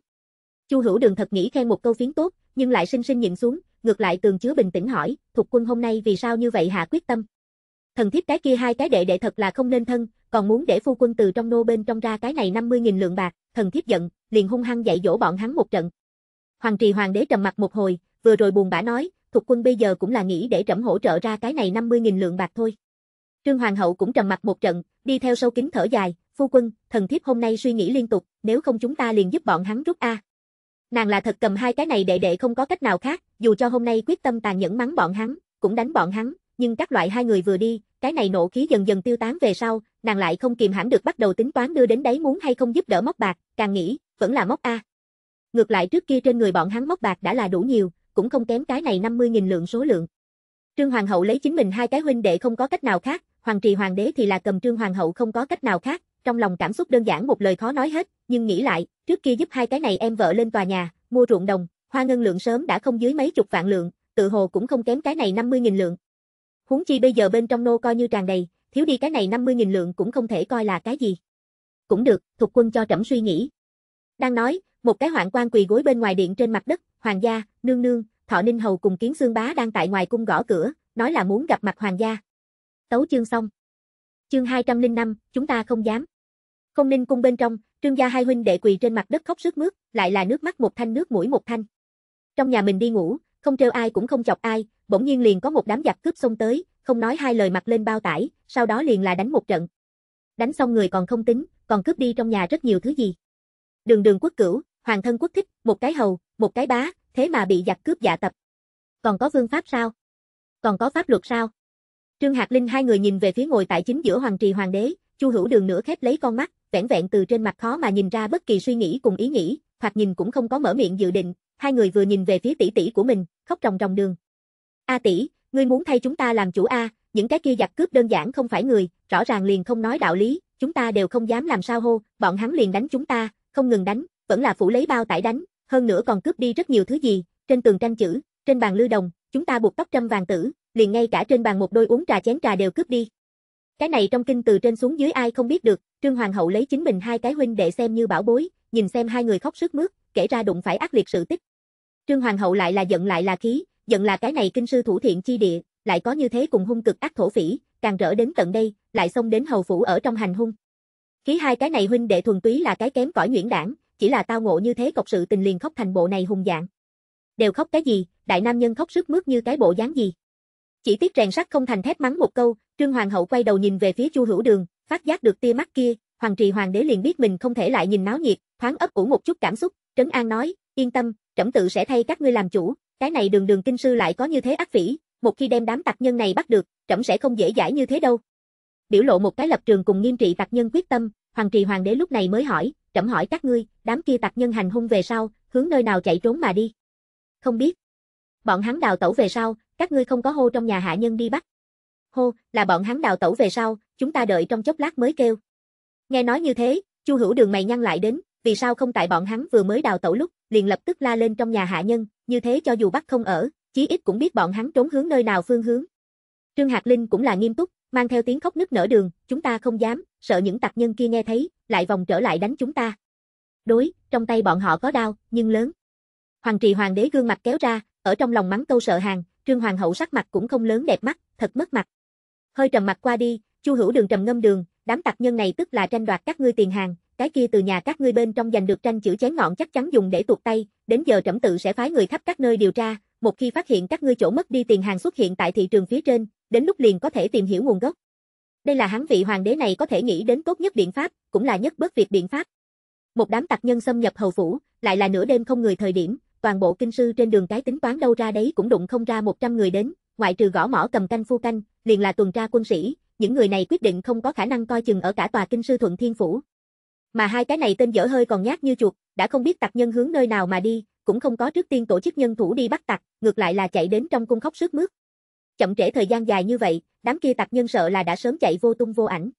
Chu Hữu Đường thật nghĩ khen một câu phiến tốt, nhưng lại sinh sinh nhịn xuống, ngược lại tường chứa bình tĩnh hỏi, "Thục quân hôm nay vì sao như vậy hạ quyết tâm?" Thần thiếp cái kia hai cái đệ đệ thật là không nên thân, còn muốn để phu quân từ trong nô bên trong ra cái này 50.000 lượng bạc, thần thiếp giận, liền hung hăng dạy dỗ bọn hắn một trận. Hoàng trì hoàng đế trầm mặt một hồi, vừa rồi buồn bã nói, "Thục quân bây giờ cũng là nghĩ để trẫm hỗ trợ ra cái này 50.000 lượng bạc thôi." Trương Hoàng hậu cũng trầm mặt một trận, đi theo sâu kính thở dài, phu quân, thần thiếp hôm nay suy nghĩ liên tục, nếu không chúng ta liền giúp bọn hắn rút a. Nàng là thật cầm hai cái này đệ đệ không có cách nào khác, dù cho hôm nay quyết tâm tàn nhẫn mắng bọn hắn, cũng đánh bọn hắn, nhưng các loại hai người vừa đi, cái này nộ khí dần dần tiêu tán về sau, nàng lại không kìm hãm được bắt đầu tính toán đưa đến đấy muốn hay không giúp đỡ móc bạc, càng nghĩ, vẫn là móc a. Ngược lại trước kia trên người bọn hắn móc bạc đã là đủ nhiều, cũng không kém cái này 50.000 lượng số lượng. Trương Hoàng hậu lấy chính mình hai cái huynh đệ không có cách nào khác, Hoàng trì hoàng đế thì là cầm trương hoàng hậu không có cách nào khác, trong lòng cảm xúc đơn giản một lời khó nói hết, nhưng nghĩ lại, trước kia giúp hai cái này em vợ lên tòa nhà, mua ruộng đồng, hoa ngân lượng sớm đã không dưới mấy chục vạn lượng, tự hồ cũng không kém cái này 50.000 lượng. Huống chi bây giờ bên trong nô coi như tràn đầy, thiếu đi cái này 50.000 lượng cũng không thể coi là cái gì. Cũng được, thuộc quân cho trẫm suy nghĩ. Đang nói, một cái hoạn quan quỳ gối bên ngoài điện trên mặt đất, hoàng gia, nương nương, thọ ninh hầu cùng kiến xương bá đang tại ngoài cung gõ cửa, nói là muốn gặp mặt hoàng gia, Tấu chương xong. Chương 205, chúng ta không dám. Không ninh cung bên trong, trương gia hai huynh đệ quỳ trên mặt đất khóc rướt mướt, lại là nước mắt một thanh nước mũi một thanh. Trong nhà mình đi ngủ, không treo ai cũng không chọc ai, bỗng nhiên liền có một đám giặc cướp xông tới, không nói hai lời mặt lên bao tải, sau đó liền là đánh một trận. Đánh xong người còn không tính, còn cướp đi trong nhà rất nhiều thứ gì. Đường đường quốc cửu, hoàng thân quốc thích, một cái hầu, một cái bá, thế mà bị giặc cướp dạ tập. Còn có vương pháp sao? Còn có pháp luật sao? Trương Hạc Linh hai người nhìn về phía ngồi tại chính giữa hoàng trì hoàng đế, Chu Hữu Đường nửa khép lấy con mắt, vẻn vẹn từ trên mặt khó mà nhìn ra bất kỳ suy nghĩ cùng ý nghĩ, hoặc nhìn cũng không có mở miệng dự định, hai người vừa nhìn về phía tỷ tỷ của mình, khóc ròng ròng đường. "A tỷ, ngươi muốn thay chúng ta làm chủ a, những cái kia giặc cướp đơn giản không phải người, rõ ràng liền không nói đạo lý, chúng ta đều không dám làm sao hô, bọn hắn liền đánh chúng ta, không ngừng đánh, vẫn là phủ lấy bao tải đánh, hơn nữa còn cướp đi rất nhiều thứ gì, trên tường tranh chữ, trên bàn lưu đồng, chúng ta buộc tóc trăm vàng tử, liền ngay cả trên bàn một đôi uống trà chén trà đều cướp đi. Cái này trong kinh từ trên xuống dưới ai không biết được, Trương Hoàng hậu lấy chính mình hai cái huynh đệ xem như bảo bối, nhìn xem hai người khóc sướt mướt, kể ra đụng phải ác liệt sự tích. Trương Hoàng hậu lại là giận lại là khí, giận là cái này kinh sư thủ thiện chi địa, lại có như thế cùng hung cực ác thổ phỉ, càng rỡ đến tận đây, lại xông đến hầu phủ ở trong hành hung. Khí hai cái này huynh đệ thuần túy là cái kém cỏi nhuyễn đảng, chỉ là tao ngộ như thế cọc sự tình liền khóc thành bộ này hung dạng. Đều khóc cái gì, đại nam nhân khóc sức mướt như cái bộ dáng gì. Chỉ tiếc rèn sắt không thành thép mắng một câu, Trương Hoàng hậu quay đầu nhìn về phía Chu Hữu Đường, phát giác được tia mắt kia, Hoàng trì hoàng đế liền biết mình không thể lại nhìn náo nhiệt, thoáng ấp ủ một chút cảm xúc, trấn an nói, yên tâm, trẫm tự sẽ thay các ngươi làm chủ, cái này đường đường kinh sư lại có như thế ác phỉ, một khi đem đám tặc nhân này bắt được, trẫm sẽ không dễ dãi như thế đâu. Biểu lộ một cái lập trường cùng nghiêm trị tặc nhân quyết tâm, Hoàng trì hoàng đế lúc này mới hỏi, trẫm hỏi các ngươi, đám kia tặc nhân hành hung về sau, hướng nơi nào chạy trốn mà đi? Không biết, Bọn hắn đào tẩu về sau, các ngươi không có hô trong nhà hạ nhân đi bắt. Hô, là bọn hắn đào tẩu về sau, chúng ta đợi trong chốc lát mới kêu. Nghe nói như thế, Chu Hữu Đường mày nhăn lại đến, vì sao không tại bọn hắn vừa mới đào tẩu lúc, liền lập tức la lên trong nhà hạ nhân, như thế cho dù bắt không ở, chí ít cũng biết bọn hắn trốn hướng nơi nào phương hướng. Trương Hạc Linh cũng là nghiêm túc, mang theo tiếng khóc nức nở đường, chúng ta không dám, sợ những tặc nhân kia nghe thấy, lại vòng trở lại đánh chúng ta. Đối, trong tay bọn họ có đao, nhưng lớn. Hoàng trì hoàng đế gương mặt kéo ra, ở trong lòng mắng câu sợ hàng, Trương Hoàng hậu sắc mặt cũng không lớn đẹp mắt, thật mất mặt. Hơi trầm mặt qua đi, Chu Hữu Đường trầm ngâm đường, đám tặc nhân này tức là tranh đoạt các ngươi tiền hàng, cái kia từ nhà các ngươi bên trong giành được tranh chữ chén ngọn chắc chắn dùng để tuột tay, đến giờ trẫm tự sẽ phái người khắp các nơi điều tra, một khi phát hiện các ngươi chỗ mất đi tiền hàng xuất hiện tại thị trường phía trên, đến lúc liền có thể tìm hiểu nguồn gốc. Đây là hắn vị hoàng đế này có thể nghĩ đến tốt nhất biện pháp, cũng là nhất bất việc biện pháp. Một đám tặc nhân xâm nhập hầu phủ, lại là nửa đêm không người thời điểm, toàn bộ kinh sư trên đường cái tính toán đâu ra đấy cũng đụng không ra 100 người đến, ngoại trừ gõ mỏ cầm canh phu canh, liền là tuần tra quân sĩ, những người này quyết định không có khả năng coi chừng ở cả tòa kinh sư thuận thiên phủ. Mà hai cái này tên dở hơi còn nhát như chuột, đã không biết tặc nhân hướng nơi nào mà đi, cũng không có trước tiên tổ chức nhân thủ đi bắt tặc, ngược lại là chạy đến trong cung khóc sướt mướt. Chậm trễ thời gian dài như vậy, đám kia tặc nhân sợ là đã sớm chạy vô tung vô ảnh.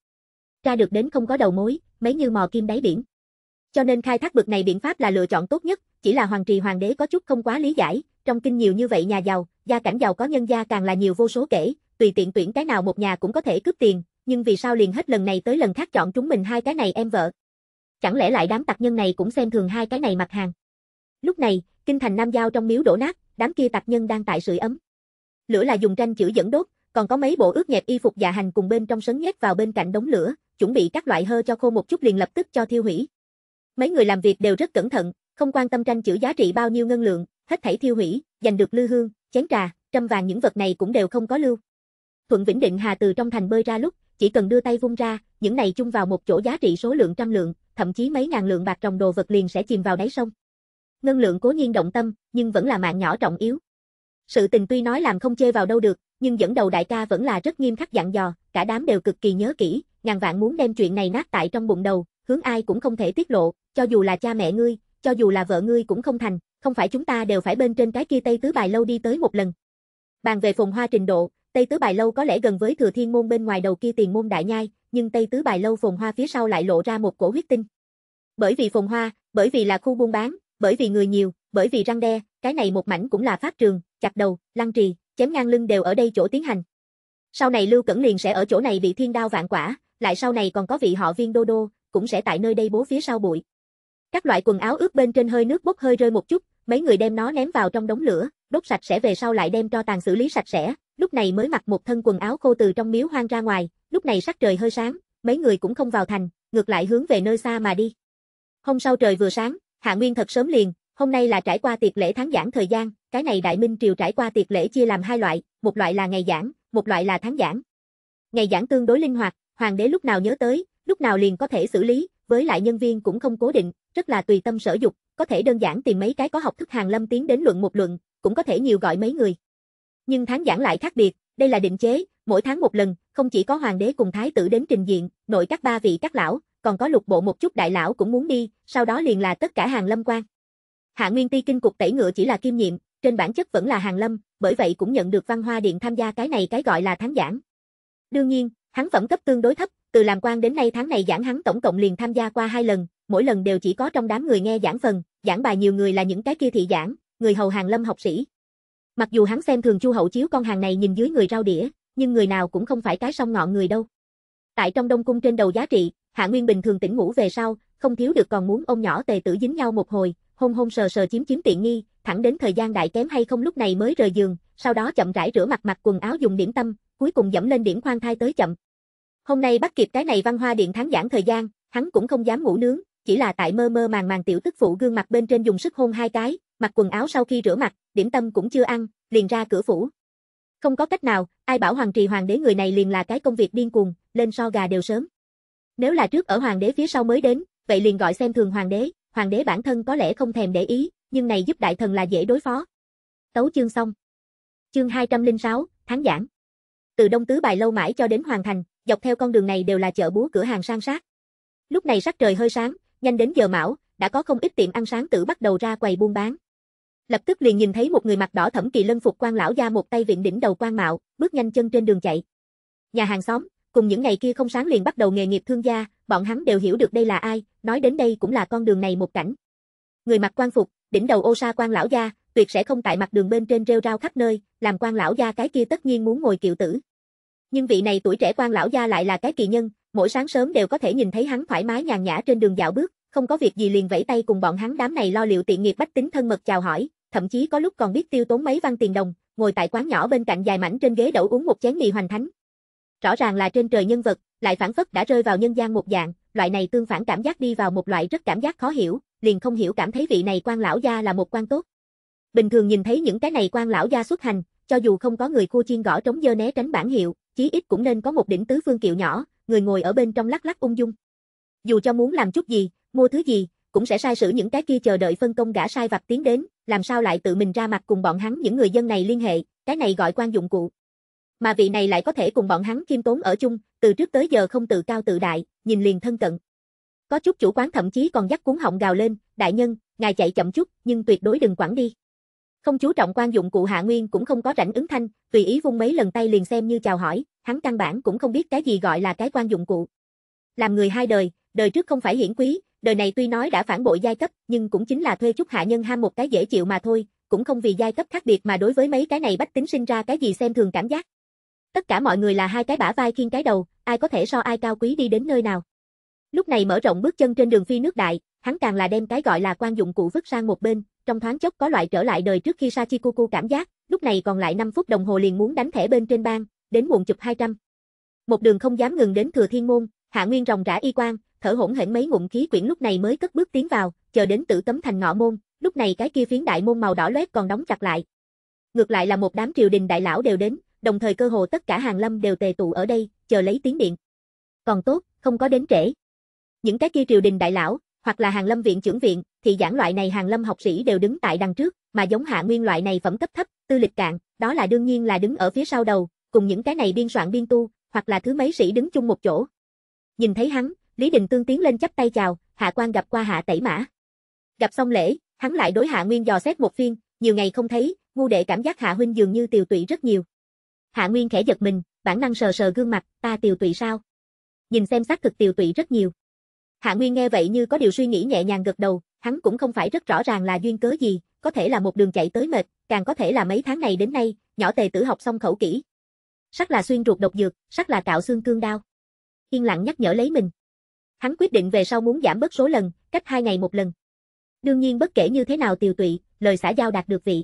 Ra được đến không có đầu mối, mấy như mò kim đáy biển. Cho nên khai thác bực này biện pháp là lựa chọn tốt nhất, chỉ là hoàng trì hoàng đế có chút không quá lý giải, trong kinh nhiều như vậy nhà giàu, gia cảnh giàu có nhân gia càng là nhiều vô số kể, tùy tiện tuyển cái nào một nhà cũng có thể cướp tiền, nhưng vì sao liền hết lần này tới lần khác chọn chúng mình hai cái này em vợ. Chẳng lẽ lại đám tặc nhân này cũng xem thường hai cái này mặt hàng. Lúc này, kinh thành Nam Giao trong miếu đổ nát, đám kia tặc nhân đang tại sưởi ấm. Lửa là dùng tranh chữ dẫn đốt, còn có mấy bộ ướt nhẹp y phục dạ hành cùng bên trong sấn nhét vào bên cạnh đống lửa, chuẩn bị các loại hơ cho khô một chút liền lập tức cho thiêu hủy. Mấy người làm việc đều rất cẩn thận, không quan tâm tranh chữ giá trị bao nhiêu ngân lượng, hết thảy thiêu hủy, giành được lư hương, chén trà, trăm vàng những vật này cũng đều không có lưu. Thuận Vĩnh Định Hà từ trong thành bơi ra lúc, chỉ cần đưa tay vung ra, những này chung vào một chỗ giá trị số lượng trăm lượng, thậm chí mấy ngàn lượng bạc trồng đồ vật liền sẽ chìm vào đáy sông. Ngân lượng cố nhiên động tâm, nhưng vẫn là mạng nhỏ trọng yếu. Sự tình tuy nói làm không chê vào đâu được, nhưng dẫn đầu đại ca vẫn là rất nghiêm khắc dặn dò, cả đám đều cực kỳ nhớ kỹ, ngàn vạn muốn đem chuyện này nát tại trong bụng đầu, hướng ai cũng không thể tiết lộ, cho dù là cha mẹ ngươi, cho dù là vợ ngươi cũng không thành, không phải chúng ta đều phải bên trên cái kia Tây Tứ Bài Lâu đi tới một lần. Bàn về phồn hoa trình độ, Tây Tứ Bài Lâu có lẽ gần với Thừa Thiên Môn bên ngoài đầu kia tiền môn đại nhai, nhưng Tây Tứ Bài Lâu phồn hoa phía sau lại lộ ra một cổ huyết tinh. Bởi vì phồn hoa, bởi vì là khu buôn bán, bởi vì người nhiều, bởi vì răng đe, cái này một mảnh cũng là phát trường, chặt đầu, lăng trì, chém ngang lưng đều ở đây chỗ tiến hành. Sau này Lưu Cẩn liền sẽ ở chỗ này bị thiên đao vạn quả, lại sau này còn có vị họ viên đô đô, cũng sẽ tại nơi đây bố phía sau bụi. Các loại quần áo ướt bên trên hơi nước bốc hơi rơi một chút, mấy người đem nó ném vào trong đống lửa, đốt sạch sẽ về sau lại đem cho tàn xử lý sạch sẽ, lúc này mới mặc một thân quần áo khô từ trong miếu hoang ra ngoài, lúc này sắc trời hơi sáng, mấy người cũng không vào thành, ngược lại hướng về nơi xa mà đi. Hôm sau trời vừa sáng, Hạ Nguyên thật sớm liền, hôm nay là trải qua tiệc lễ tháng giảng thời gian, cái này Đại Minh triều trải qua tiệc lễ chia làm hai loại, một loại là ngày giảng, một loại là tháng giảng. Ngày giảng tương đối linh hoạt, hoàng đế lúc nào nhớ tới, lúc nào liền có thể xử lý, với lại nhân viên cũng không cố định, rất là tùy tâm sở dục, có thể đơn giản tìm mấy cái có học thức hàng lâm tiến đến luận một luận, cũng có thể nhiều gọi mấy người. Nhưng tháng giảng lại khác biệt, đây là định chế, mỗi tháng một lần, không chỉ có hoàng đế cùng thái tử đến trình diện, nội các ba vị các lão, còn có lục bộ một chút đại lão cũng muốn đi, sau đó liền là tất cả hàng lâm quan. Hạ Nguyên Ti kinh cục tẩy ngựa chỉ là kim nhiệm, trên bản chất vẫn là hàng lâm, bởi vậy cũng nhận được văn hoa điện tham gia cái này cái gọi là tháng giảng. Đương nhiên, hắn phẩm cấp tương đối thấp, từ làm quan đến nay tháng này giảng hắn tổng cộng liền tham gia qua hai lần, mỗi lần đều chỉ có trong đám người nghe giảng phần, giảng bài nhiều người là những cái kia thị giảng, người hầu hàng lâm học sĩ. Mặc dù hắn xem thường Chu Hậu Chiếu con hàng này nhìn dưới người rau đĩa, nhưng người nào cũng không phải cái song ngọn người đâu. Tại trong Đông cung trên đầu giá trị, Hạ Nguyên bình thường tỉnh ngủ về sau, không thiếu được còn muốn ông nhỏ tề tử dính nhau một hồi, hôn hôn sờ sờ chiếm chiếm tiện nghi, thẳng đến thời gian đại kém hay không lúc này mới rời giường, sau đó chậm rãi rửa mặt mặc quần áo dùng điểm tâm, cuối cùng dẫm lên điểm khoan thai tới chậm, Hôm nay bắt kịp cái này văn hoa điện tháng giảng thời gian, hắn cũng không dám ngủ nướng, chỉ là tại mơ mơ màng màng tiểu tức phụ gương mặt bên trên dùng sức hôn hai cái, mặc quần áo sau khi rửa mặt, điểm tâm cũng chưa ăn, liền ra cửa phủ. Không có cách nào, ai bảo hoàng trì hoàng đế người này liền là cái công việc điên cuồng, lên so gà đều sớm. Nếu là trước ở hoàng đế phía sau mới đến, vậy liền gọi xem thường hoàng đế, hoàng đế bản thân có lẽ không thèm để ý, nhưng này giúp đại thần là dễ đối phó. Tấu chương xong. Chương 206, tháng giảng. Từ Đông Tứ bài lâu mãi cho đến hoàn thành, dọc theo con đường này đều là chợ búa cửa hàng sang sát. Lúc này sắc trời hơi sáng, nhanh đến giờ mão, đã có không ít tiệm ăn sáng tự bắt đầu ra quầy buôn bán. Lập tức liền nhìn thấy một người mặc đỏ thẫm kỳ lân phục quan lão gia một tay viện đỉnh đầu quan mạo, bước nhanh chân trên đường chạy. Nhà hàng xóm, cùng những ngày kia không sáng liền bắt đầu nghề nghiệp thương gia, bọn hắn đều hiểu được đây là ai, nói đến đây cũng là con đường này một cảnh. Người mặc quan phục, đỉnh đầu ô sa quan lão gia, tuyệt sẽ không tại mặt đường bên trên rêu rao khắp nơi, làm quan lão gia cái kia tất nhiên muốn ngồi kiệu tử. Nhưng vị này tuổi trẻ quan lão gia lại là cái kỳ nhân, mỗi sáng sớm đều có thể nhìn thấy hắn thoải mái nhàn nhã trên đường dạo bước, không có việc gì liền vẫy tay cùng bọn hắn đám này lo liệu tiện nghiệp bách tính thân mật chào hỏi, thậm chí có lúc còn biết tiêu tốn mấy văn tiền đồng, ngồi tại quán nhỏ bên cạnh dài mảnh trên ghế đậu uống một chén mì hoành thánh. Rõ ràng là trên trời nhân vật, lại phản phất đã rơi vào nhân gian một dạng, loại này tương phản cảm giác đi vào một loại rất cảm giác khó hiểu, liền không hiểu cảm thấy vị này quan lão gia là một quan tốt. Bình thường nhìn thấy những cái này quan lão gia xuất hành, cho dù không có người khu chiên gõ trống dơ né tránh bản hiệu, chí ít cũng nên có một đỉnh tứ phương kiệu nhỏ, người ngồi ở bên trong lắc lắc ung dung. Dù cho muốn làm chút gì, mua thứ gì, cũng sẽ sai sử những cái kia chờ đợi phân công gã sai vặt tiến đến, làm sao lại tự mình ra mặt cùng bọn hắn những người dân này liên hệ, cái này gọi quan dụng cụ. Mà vị này lại có thể cùng bọn hắn kiêm tốn ở chung, từ trước tới giờ không tự cao tự đại, nhìn liền thân cận. Có chút chủ quán thậm chí còn dắt cuốn họng gào lên, đại nhân, ngài chạy chậm chút, nhưng tuyệt đối đừng quản đi. Không chú trọng quan dụng cụ Hạ Nguyên cũng không có rảnh ứng thanh, tùy ý vung mấy lần tay liền xem như chào hỏi, hắn căn bản cũng không biết cái gì gọi là cái quan dụng cụ. Làm người hai đời, đời trước không phải hiển quý, đời này tuy nói đã phản bội giai cấp, nhưng cũng chính là thuê chút hạ nhân ham một cái dễ chịu mà thôi, cũng không vì giai cấp khác biệt mà đối với mấy cái này bách tính sinh ra cái gì xem thường cảm giác. Tất cả mọi người là hai cái bả vai khiên cái đầu, ai có thể so ai cao quý đi đến nơi nào. Lúc này mở rộng bước chân trên đường phi nước đại, hắn càng là đem cái gọi là quan dụng cụ vứt sang một bên, trong thoáng chốc có loại trở lại đời trước khi Sachikuku cảm giác, lúc này còn lại 5 phút đồng hồ liền muốn đánh thẻ bên trên bang, đến muộn chụp 200. Một đường không dám ngừng đến Thừa Thiên Môn, Hạ Nguyên ròng rã y quan, thở hổn hển mấy ngụm khí quyển lúc này mới cất bước tiến vào, chờ đến tử cấm thành ngọ môn, lúc này cái kia phiến đại môn màu đỏ loét còn đóng chặt lại. Ngược lại là một đám triều đình đại lão đều đến, đồng thời cơ hồ tất cả hàng lâm đều tề tụ ở đây, chờ lấy tiếng điện. Còn tốt, không có đến trễ. Những cái kia triều đình đại lão, hoặc là hàng lâm viện trưởng viện, thì giảng loại này hàng lâm học sĩ đều đứng tại đằng trước, mà giống hạ nguyên loại này phẩm cấp thấp, tư lịch cạn, đó là đương nhiên là đứng ở phía sau đầu, cùng những cái này biên soạn biên tu, hoặc là thứ mấy sĩ đứng chung một chỗ. Nhìn thấy hắn, Lý Đình Tương tiến lên chắp tay chào, hạ quan gặp qua hạ tẩy mã. Gặp xong lễ, hắn lại đối hạ nguyên dò xét một phiên, nhiều ngày không thấy, ngu đệ cảm giác hạ huynh dường như tiều tụy rất nhiều. Hạ nguyên khẽ giật mình, bản năng sờ sờ gương mặt, ta tiều tụy sao? Nhìn xem xác thực tiều tụy rất nhiều. Hạ Nguyên nghe vậy như có điều suy nghĩ nhẹ nhàng gật đầu, hắn cũng không phải rất rõ ràng là duyên cớ gì, có thể là một đường chạy tới mệt, càng có thể là mấy tháng này đến nay, nhỏ tề tử học xong khẩu kỹ. Sắc là xuyên ruột độc dược, sắc là cạo xương cương đao. Yên lặng nhắc nhở lấy mình. Hắn quyết định về sau muốn giảm bớt số lần, cách hai ngày một lần. Đương nhiên bất kể như thế nào tiều tụy, lời xã giao đạt được vị.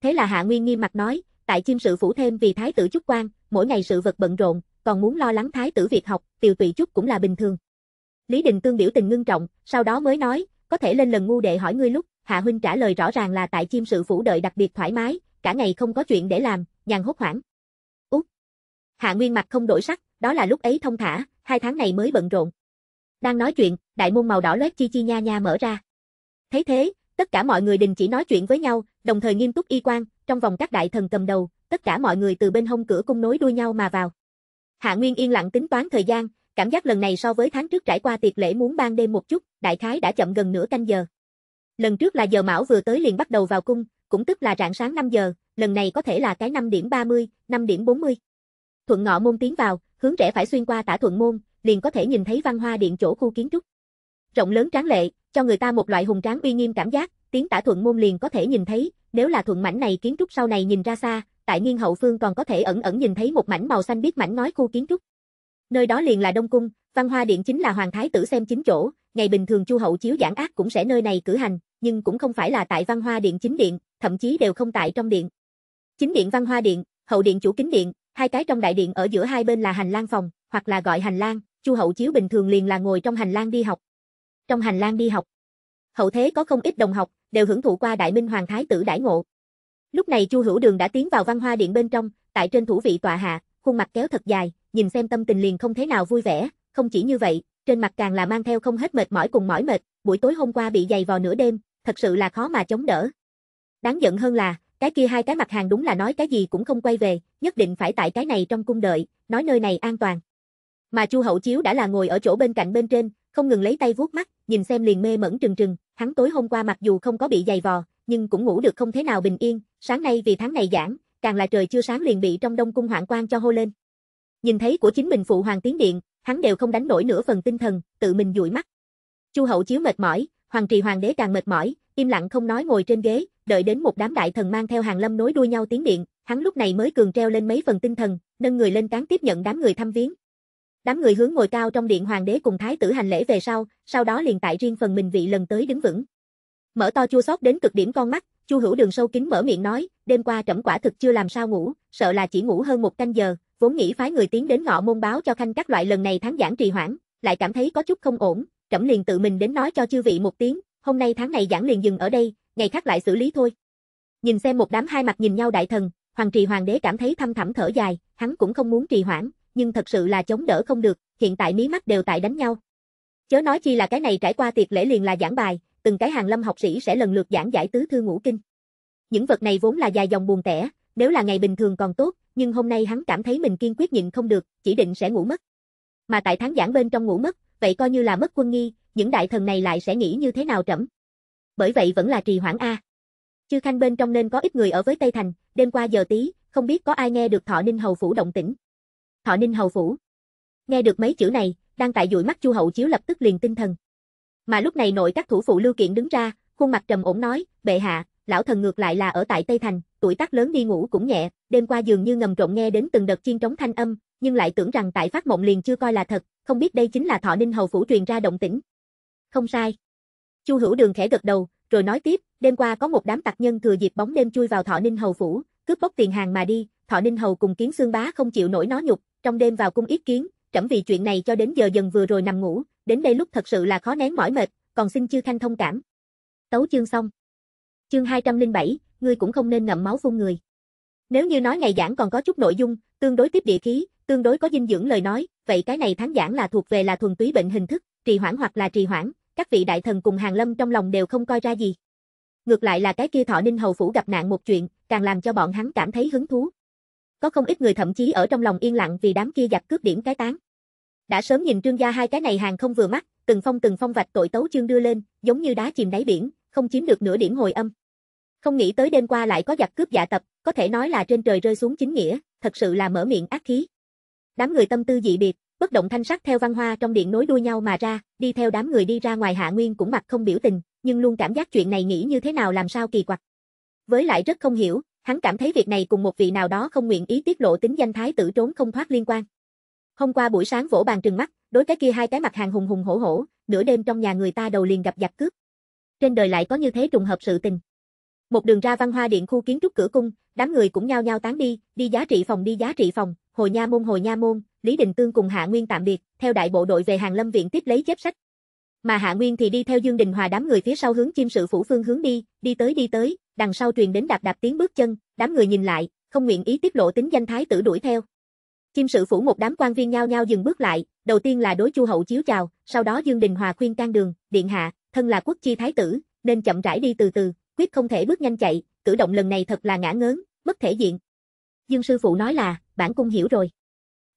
Thế là Hạ Nguyên nghiêm mặt nói, tại chim sự phủ thêm vì thái tử chúc quan, mỗi ngày sự vật bận rộn, còn muốn lo lắng thái tử việc học, tiều tụy chút cũng là bình thường. Lý Đình Tương biểu tình ngưng trọng, sau đó mới nói, có thể lên lần ngu đệ hỏi ngươi lúc, Hạ Huynh trả lời rõ ràng là tại chim sự phủ đợi đặc biệt thoải mái, cả ngày không có chuyện để làm, nhàn hốt hoảng. Út. Hạ Nguyên mặt không đổi sắc, đó là lúc ấy thông thả, hai tháng này mới bận rộn. Đang nói chuyện, đại môn màu đỏ lóe chi chi nha nha mở ra. thấy thế, tất cả mọi người đình chỉ nói chuyện với nhau, đồng thời nghiêm túc y quan, trong vòng các đại thần cầm đầu, tất cả mọi người từ bên hông cửa cung nối đuôi nhau mà vào. Hạ Nguyên yên lặng tính toán thời gian, cảm giác lần này so với tháng trước trải qua tiệc lễ muốn ban đêm một chút, đại khái đã chậm gần nửa canh giờ. Lần trước là giờ Mão vừa tới liền bắt đầu vào cung, cũng tức là rạng sáng 5 giờ, lần này có thể là cái 5 điểm 30, 5 điểm 40. Thuận ngọ môn tiến vào, hướng rẽ phải xuyên qua tả thuận môn, liền có thể nhìn thấy văn hoa điện chỗ khu kiến trúc. Rộng lớn tráng lệ, cho người ta một loại hùng tráng uy nghiêm cảm giác, tiếng tả thuận môn liền có thể nhìn thấy, nếu là thuận mảnh này kiến trúc sau này nhìn ra xa, tại nghiêng hậu phương còn có thể ẩn ẩn nhìn thấy một mảnh màu xanh biết mảnh nói khu kiến trúc. Nơi đó liền là Đông Cung, Văn Hoa Điện chính là Hoàng Thái tử xem chính chỗ, ngày bình thường Chu Hậu chiếu giảng ác cũng sẽ nơi này cử hành, nhưng cũng không phải là tại Văn Hoa Điện chính điện, thậm chí đều không tại trong điện. Chính điện Văn Hoa Điện, Hậu Điện Chủ Kính Điện, hai cái trong đại điện ở giữa hai bên là hành lang phòng, hoặc là gọi hành lang, Chu Hậu chiếu bình thường liền là ngồi trong hành lang đi học. Trong hành lang đi học. Hậu thế có không ít đồng học, đều hưởng thụ qua Đại Minh Hoàng Thái tử đãi ngộ. Lúc này Chu Hữu Đường đã tiến vào Văn Hoa Điện bên trong, tại trên thủ vị tọa hạ, khuôn mặt kéo thật dài, nhìn xem tâm tình liền không thế nào vui vẻ, không chỉ như vậy, trên mặt càng là mang theo không hết mệt mỏi cùng mỏi mệt, buổi tối hôm qua bị dày vò nửa đêm, thật sự là khó mà chống đỡ. Đáng giận hơn là, cái kia hai cái mặt hàng đúng là nói cái gì cũng không quay về, nhất định phải tại cái này trong cung đợi, nói nơi này an toàn. Mà Chu Hậu Chiếu đã là ngồi ở chỗ bên cạnh bên trên, không ngừng lấy tay vuốt mắt, nhìn xem liền mê mẩn trừng trừng, hắn tối hôm qua mặc dù không có bị dày vò, nhưng cũng ngủ được không thế nào bình yên, sáng nay vì tháng này giãn, càng là trời chưa sáng liền bị trong đông cung hoạn quan cho hô lên. Nhìn thấy của chính mình phụ hoàng tiến điện, hắn đều không đánh nổi nửa phần tinh thần, tự mình dụi mắt. Chu hậu chiếu mệt mỏi, hoàng trì hoàng đế càng mệt mỏi, im lặng không nói ngồi trên ghế, đợi đến một đám đại thần mang theo hàng lâm nối đuôi nhau tiến điện, hắn lúc này mới cường treo lên mấy phần tinh thần, nâng người lên cán tiếp nhận đám người thăm viếng. Đám người hướng ngồi cao trong điện hoàng đế cùng thái tử hành lễ về sau, sau đó liền tại riêng phần mình vị lần tới đứng vững. Mở to chua xót đến cực điểm con mắt, Chu Hữu Đường sâu kín mở miệng nói, đêm qua trẫm quả thực chưa làm sao ngủ, sợ là chỉ ngủ hơn một canh giờ, vốn nghĩ phái người tiến đến ngọ môn báo cho khanh các loại lần này tháng giảng trì hoãn, lại cảm thấy có chút không ổn, trẫm liền tự mình đến nói cho chư vị một tiếng, hôm nay tháng này giảng liền dừng ở đây, ngày khác lại xử lý thôi. Nhìn xem một đám hai mặt nhìn nhau đại thần, Hoàng trì hoàng đế cảm thấy thâm thẳm thở dài, hắn cũng không muốn trì hoãn, nhưng thật sự là chống đỡ không được, hiện tại mí mắt đều tại đánh nhau. Chớ nói chi là cái này trải qua tiệc lễ liền là giảng bài, từng cái hàng lâm học sĩ sẽ lần lượt giảng giải tứ thư ngũ kinh. Những vật này vốn là dài dòng buồn tẻ, nếu là ngày bình thường còn tốt, nhưng hôm nay hắn cảm thấy mình kiên quyết nhịn không được, chỉ định sẽ ngủ mất. Mà tại tháng giảng bên trong ngủ mất, vậy coi như là mất quân nghi, những đại thần này lại sẽ nghĩ như thế nào trẫm. Bởi vậy vẫn là trì hoãn a. Chư Khanh bên trong nên có ít người ở với Tây Thành, đêm qua giờ tí, không biết có ai nghe được Thọ Ninh hầu phủ động tĩnh. Thọ Ninh hầu phủ. Nghe được mấy chữ này, đang tại dụi mắt Chu Hậu chiếu lập tức liền tinh thần. Mà lúc này nội các thủ phụ Lưu Kiện đứng ra, khuôn mặt trầm ổn nói, "Bệ hạ, lão thần ngược lại là ở tại Tây Thành, tuổi tác lớn đi ngủ cũng nhẹ, đêm qua dường như ngầm trộn nghe đến từng đợt chiên trống thanh âm, nhưng lại tưởng rằng tại phát mộng liền chưa coi là thật, không biết đây chính là Thọ Ninh hầu phủ truyền ra động tĩnh. Không sai. Chu Hữu Đường khẽ gật đầu, rồi nói tiếp, đêm qua có một đám tặc nhân thừa dịp bóng đêm chui vào Thọ Ninh hầu phủ, cướp bóc tiền hàng mà đi, Thọ Ninh hầu cùng Kiến Xương Bá không chịu nổi nó nhục, trong đêm vào cung ít kiến, trẫm vì chuyện này cho đến giờ dần vừa rồi nằm ngủ, đến đây lúc thật sự là khó nén mỏi mệt, còn xin chư khanh thông cảm. Tấu chương xong. Chương 207, ngươi cũng không nên ngậm máu phun người. Nếu như nói ngày giảng còn có chút nội dung, tương đối tiếp địa khí, tương đối có dinh dưỡng lời nói, vậy cái này tháng giảng là thuộc về là thuần túy bệnh hình thức, trì hoãn hoặc là trì hoãn, các vị đại thần cùng Hàng Lâm trong lòng đều không coi ra gì. Ngược lại là cái kia Thọ Ninh hầu phủ gặp nạn một chuyện, càng làm cho bọn hắn cảm thấy hứng thú. Có không ít người thậm chí ở trong lòng yên lặng vì đám kia giặc cướp điểm cái tán. Đã sớm nhìn Trương gia hai cái này hàng không vừa mắt, từng phong từng phong vạch tội tấu chương đưa lên, giống như đá chìm đáy biển, không chiếm được nửa điểm hồi âm. Không nghĩ tới đêm qua lại có giặc cướp dạ tập, có thể nói là trên trời rơi xuống chính nghĩa, thật sự là mở miệng ác khí. Đám người tâm tư dị biệt, bất động thanh sắc theo văn hoa trong điện nối đuôi nhau mà ra, đi theo đám người đi ra ngoài hạ nguyên cũng mặt không biểu tình, nhưng luôn cảm giác chuyện này nghĩ như thế nào làm sao kỳ quặc. Với lại rất không hiểu, hắn cảm thấy việc này cùng một vị nào đó không nguyện ý tiết lộ tính danh thái tử trốn không thoát liên quan. Hôm qua buổi sáng vỗ bàn trừng mắt, đối cái kia hai cái mặt hàng hùng hùng hổ hổ, nửa đêm trong nhà người ta đầu liền gặp giặc cướp. Trên đời lại có như thế trùng hợp sự tình. Một đường ra văn hoa điện khu kiến trúc cửa cung, đám người cũng nhao nhao tán đi, đi giá trị phòng đi giá trị phòng, hồi nha môn hồi nha môn, Lý Đình Tương cùng Hạ Nguyên tạm biệt, theo đại bộ đội về Hàng Lâm viện tiếp lấy chép sách. Mà Hạ Nguyên thì đi theo Dương Đình Hòa đám người phía sau hướng chim sự phủ phương hướng đi, đi tới đi tới, đằng sau truyền đến đạp đạp tiếng bước chân, đám người nhìn lại, không nguyện ý tiết lộ tính danh thái tử đuổi theo. Chim sự phủ một đám quan viên nhao nhao dừng bước lại, đầu tiên là đối Chu Hậu chiếu chào, sau đó Dương Đình Hòa khuyên can đường, điện hạ, thân là quốc chi thái tử, nên chậm rãi đi từ từ, quyết không thể bước nhanh chạy, cử động lần này thật là ngã ngớn, mất thể diện. Dương sư phụ nói là, bản cung hiểu rồi.